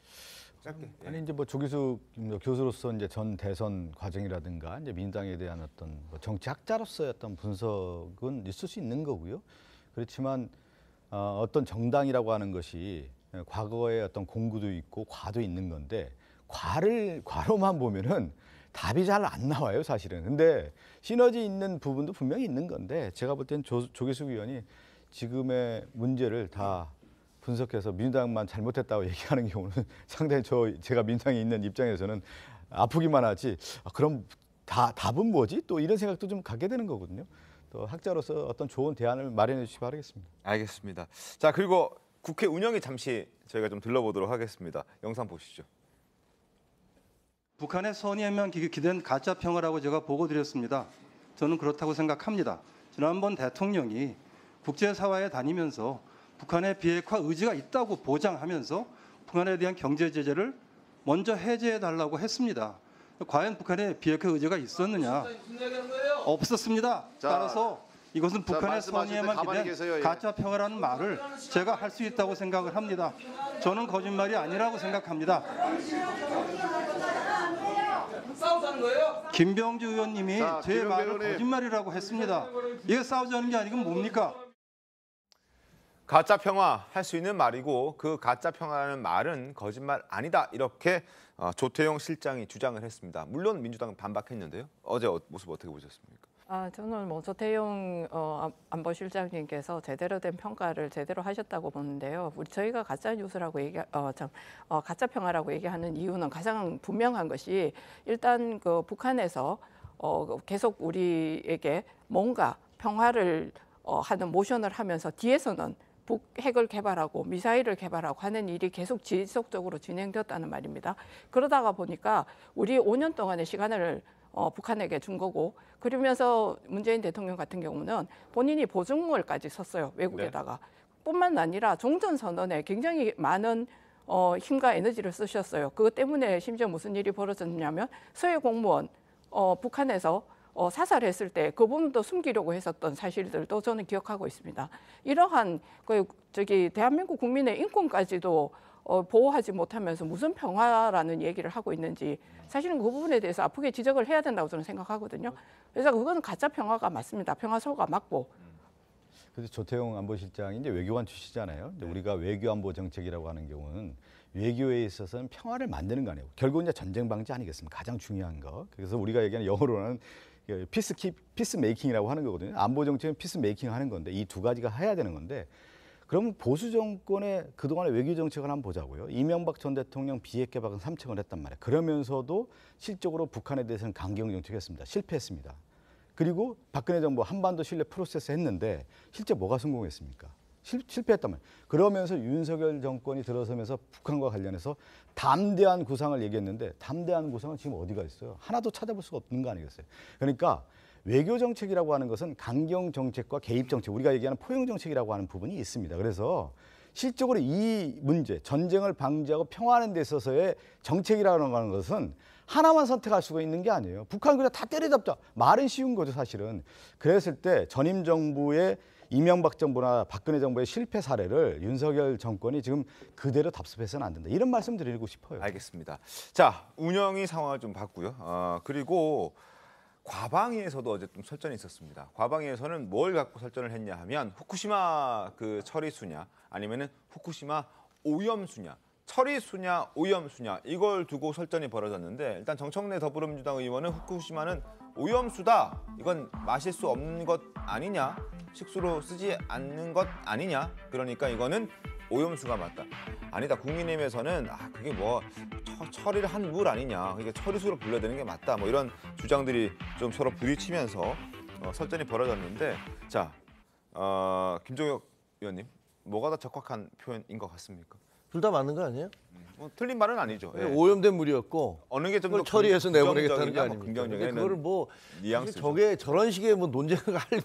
짧게. 음, 아니 이제 뭐 조기수 뭐 교수로서 이제 전 대선 과정이라든가 이제 민당에 대한 어떤 뭐 정치학자로서의 어떤 분석은 있을 수 있는 거고요. 그렇지만 어, 어떤 정당이라고 하는 것이 과거의 어떤 공구도 있고 과도 있는 건데 과를 과로만 보면은 답이 잘 안 나와요, 사실은. 근데 시너지 있는 부분도 분명히 있는 건데 제가 볼 땐 조, 조숙 의원이 지금의 문제를 다 분석해서 민주당만 잘못했다고 얘기하는 경우는 상당히 저 제가 민주당에 있는 입장에서는 아프기만 하지. 아, 그럼 다 답은 뭐지? 또 이런 생각도 좀 갖게 되는 거거든요. 또 학자로서 어떤 좋은 대안을 마련해 주시기 바라겠습니다. 알겠습니다. 자 그리고 국회 운영에 잠시 저희가 좀 들러보도록 하겠습니다. 영상 보시죠. 북한의 선의에만 기기된 가짜 평화라고 제가 보고 드렸습니다. 저는 그렇다고 생각합니다. 지난번 대통령이 국제사회에 다니면서 북한의 비핵화 의지가 있다고 보장하면서 북한에 대한 경제 제재를 먼저 해제해 달라고 했습니다. 과연 북한의 비핵화 의지가 있었느냐? 아, 없었습니다. 따라서 이것은 북한의 선의에만 기댄 계 예. 가짜 평화라는 말을 제가 할 수 있다고 생각을 합니다. 저는 거짓말이 아니라고 생각합니다. 김병주 의원님이 자, 제 말을 의원님. 거짓말이라고 했습니다. 이게 싸우자는 게 아니고 뭡니까? 가짜 평화 할 수 있는 말이고 그 가짜 평화라는 말은 거짓말 아니다 이렇게 어, 조태용 실장이 주장을 했습니다. 물론 민주당은 반박했는데요. 어제 어, 모습 어떻게 보셨습니까? 아, 저는 먼저 뭐 태용 어, 안보실장님께서 제대로 된 평가를 제대로 하셨다고 보는데요. 우리 저희가 가짜 뉴스라고 얘기, 어, 참, 어, 가짜 평화라고 얘기하는 이유는 가장 분명한 것이 일단 그 북한에서 어, 그 계속 우리에게 뭔가 평화를 어, 하는 모션을 하면서 뒤에서는 북핵을 개발하고 미사일을 개발하고 하는 일이 계속 지속적으로 진행되었다는 말입니다. 그러다가 보니까 우리 5년 동안의 시간을 어, 북한에게 준 거고 그러면서 문재인 대통령 같은 경우는 본인이 보증물까지 썼어요 외국에다가 네. 뿐만 아니라 종전 선언에 굉장히 많은 어, 힘과 에너지를 쓰셨어요. 그것 때문에 심지어 무슨 일이 벌어졌냐면 서해 공무원 어, 북한에서 어, 사살했을 때 그분도 숨기려고 했었던 사실들도 저는 기억하고 있습니다. 이러한 그 저기 대한민국 국민의 인권까지도 어, 보호하지 못하면서 무슨 평화라는 얘기를 하고 있는지 사실은 그 부분에 대해서 아프게 지적을 해야 된다고 저는 생각하거든요. 그래서 그건 가짜 평화가 맞습니다. 평화소가 맞고. 그래서 조태용 안보실장이 이제 외교관 출신이잖아요 네. 우리가 외교안보 정책이라고 하는 경우는 외교에 있어서는 평화를 만드는 거 아니에요. 결국은 이제 전쟁 방지 아니겠습니까? 가장 중요한 거. 그래서 우리가 얘기하는 영어로는 피스 키 피스 메이킹이라고 하는 거거든요. 안보 정책은 피스 메이킹 하는 건데 이 두 가지가 해야 되는 건데 그러면 보수 정권의 그동안의 외교 정책을 한번 보자고요. 이명박 전 대통령 비핵 개방은 삼척을 했단 말이에요. 그러면서도 실적으로 북한에 대해서는 강경 정책 했습니다. 실패했습니다. 그리고 박근혜 정부 한반도 신뢰 프로세스 했는데 실제 뭐가 성공했습니까? 실, 패했단 말이에요. 그러면서 윤석열 정권이 들어서면서 북한과 관련해서 담대한 구상을 얘기했는데 담대한 구상은 지금 어디가 있어요? 하나도 찾아볼 수가 없는 거 아니겠어요? 그러니까 외교 정책이라고 하는 것은 강경 정책과 개입 정책, 우리가 얘기하는 포용 정책이라고 하는 부분이 있습니다. 그래서 실적으로 이 문제, 전쟁을 방지하고 평화하는 데 있어서의 정책이라고 하는 것은 하나만 선택할 수가 있는 게 아니에요. 북한 그냥 다 때려잡자. 말은 쉬운 거죠, 사실은. 그랬을 때 전임 정부의 이명박 정부나 박근혜 정부의 실패 사례를 윤석열 정권이 지금 그대로 답습해서는 안 된다. 이런 말씀 드리고 싶어요. 알겠습니다. 자, 운영이 상황을 좀 봤고요. 아, 그리고 과방위에서도 어제 좀 설전이 있었습니다. 과방위에서는 뭘 갖고 설전을 했냐 하면 후쿠시마 그 처리수냐 아니면은 후쿠시마 오염수냐 처리수냐 오염수냐 이걸 두고 설전이 벌어졌는데 일단 정청래 더불어민주당 의원은 후쿠시마는 오염수다 이건 마실 수 없는 것 아니냐 식수로 쓰지 않는 것 아니냐 그러니까 이거는 오염수가 맞다. 아니다. 국민의힘에서는 아 그게 뭐 처, 처리를 한 물 아니냐. 그러니까 처리수로 불러야 되는 게 맞다. 뭐 이런 주장들이 좀 서로 부딪히면서 어, 설전이 벌어졌는데 자 어, 김종혁 의원님 뭐가 더 적확한 표현인 것 같습니까? 둘 다 맞는 거 아니에요? 음. 뭐, 틀린 말은 아니죠. 네. 예. 오염된 물이었고 어느 게좀더 처리해서 내보내겠다는 게아니까 긍정적인 그거를 뭐 뉘앙스죠. 저게 저런 식의 뭐 논쟁을 할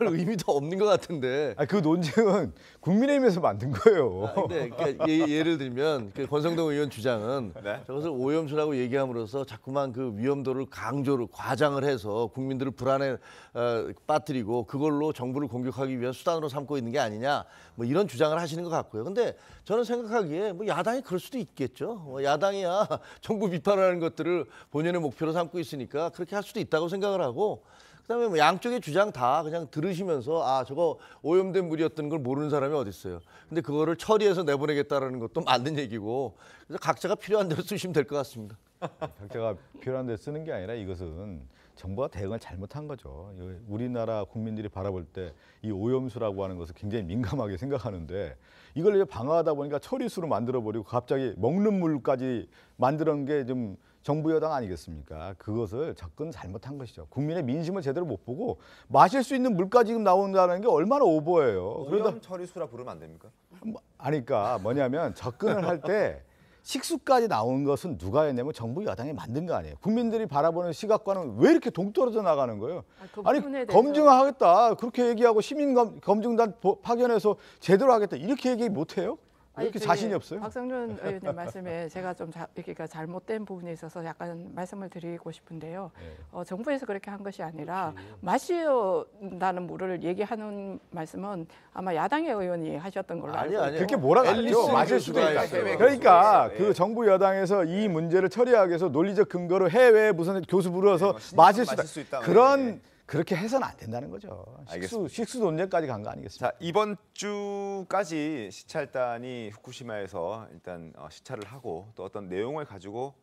의미도 없는 것 같은데. 아, 그 논쟁은 국민의힘에서 만든 거예요. 근데 그러니까 예, 를 들면 그 권성동 의원 주장은 네? 저것을 오염수라고 얘기함으로써 자꾸만 그 위험도를 강조를 과장을 해서 국민들을 불안에 어, 빠뜨리고 그걸로 정부를 공격하기 위한 수단으로 삼고 있는 게 아니냐. 뭐 이런 주장을 하시는 것 같고요. 근데 저는 생각하기에 뭐 야당이 그럴 수도 있겠죠. 뭐 야당이야 정부 비판하는 것들을 본연의 목표로 삼고 있으니까 그렇게 할 수도 있다고 생각을 하고 그다음에 뭐 양쪽의 주장 다 그냥 들으시면서 아 저거 오염된 물이었던 걸 모르는 사람이 어디 있어요. 근데 그거를 처리해서 내보내겠다라는 것도 맞는 얘기고 그래서 각자가 필요한 대로 쓰시면 될 것 같습니다. 각자가 필요한 대로 쓰는 게 아니라 이것은 정부가 대응을 잘못한 거죠. 우리나라 국민들이 바라볼 때 이 오염수라고 하는 것을 굉장히 민감하게 생각하는데 이걸 이제 방어하다 보니까 처리수로 만들어버리고 갑자기 먹는 물까지 만드는 게좀 정부 여당 아니겠습니까? 그것을 접근 잘못한 것이죠. 국민의 민심을 제대로 못 보고 마실 수 있는 물까지 지금 나온다는 게 얼마나 오버예요. 오염 그러다 처리수라 부르면 안 됩니까? 뭐, 아니 그러니까 뭐냐면 접근을 할때 식수까지 나온 것은 누가 했냐면 정부 여당이 만든 거 아니에요. 국민들이 바라보는 시각과는 왜 이렇게 동떨어져 나가는 거예요? 아, 그 니 검증하겠다 그렇게 얘기하고 시민 검, 검증단 파견해서 제대로 하겠다 이렇게 얘기 못 해요? 아 이렇게 자신이 없어요? 박성준 의원님 말씀에 제가 좀 자, 그러니 잘못된 부분에 있어서 약간 말씀을 드리고 싶은데요. 네. 어, 정부에서 그렇게 한 것이 아니라 마시다는 물을 얘기하는 말씀은 아마 야당의 의원이 하셨던 걸로 알고 아니, 그렇게 몰아가죠. 마실 수도 있다. 그러니까 네, 네. 그 정부 여당에서 이 문제를 처리하기 위해서 논리적 근거로 해외 무슨 교수 부르어서 네, 뭐 마실, 마실, 수 있다. 그런 네. 그렇게 해서는 안 된다는 거죠. 식수, 식수 논쟁까지 간 거 아니겠습니까? 자, 이번 주까지 시찰단이 후쿠시마에서 일단 어, 시찰을 하고 또 어떤 내용을 가지고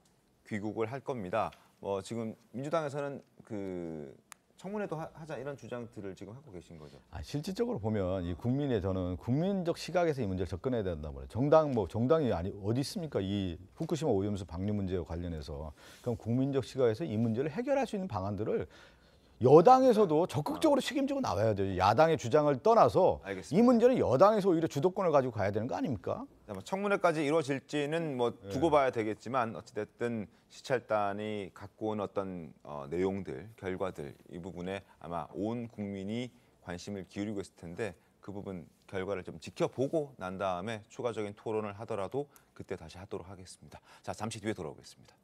귀국을 할 겁니다. 뭐 지금 민주당에서는 그 청문회도 하자 이런 주장들을 지금 하고 계신 거죠. 아, 실질적으로 보면 이 국민의 저는 국민적 시각에서 이 문제를 접근해야 된다 말이에요. 정당 뭐 정당이 아니 어디 있습니까? 이 후쿠시마 오염수 방류 문제와 관련해서 그럼 국민적 시각에서 이 문제를 해결할 수 있는 방안들을 여당에서도 적극적으로 아. 책임지고 나와야 되요 야당의 주장을 떠나서 알겠습니다. 이 문제는 여당에서 오히려 주도권을 가지고 가야 되는 거 아닙니까? 뭐 청문회까지 이루어질지는 뭐 네. 두고 봐야 되겠지만 어찌됐든 시찰단이 갖고 온 어떤 어, 내용들, 결과들 이 부분에 아마 온 국민이 관심을 기울이고 있을 텐데 그 부분 결과를 좀 지켜보고 난 다음에 추가적인 토론을 하더라도 그때 다시 하도록 하겠습니다. 자, 잠시 뒤에 돌아오겠습니다.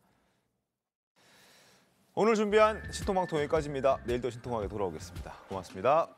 오늘 준비한 신통방통 여기까지입니다. 내일 도 신통하게 돌아오겠습니다. 고맙습니다.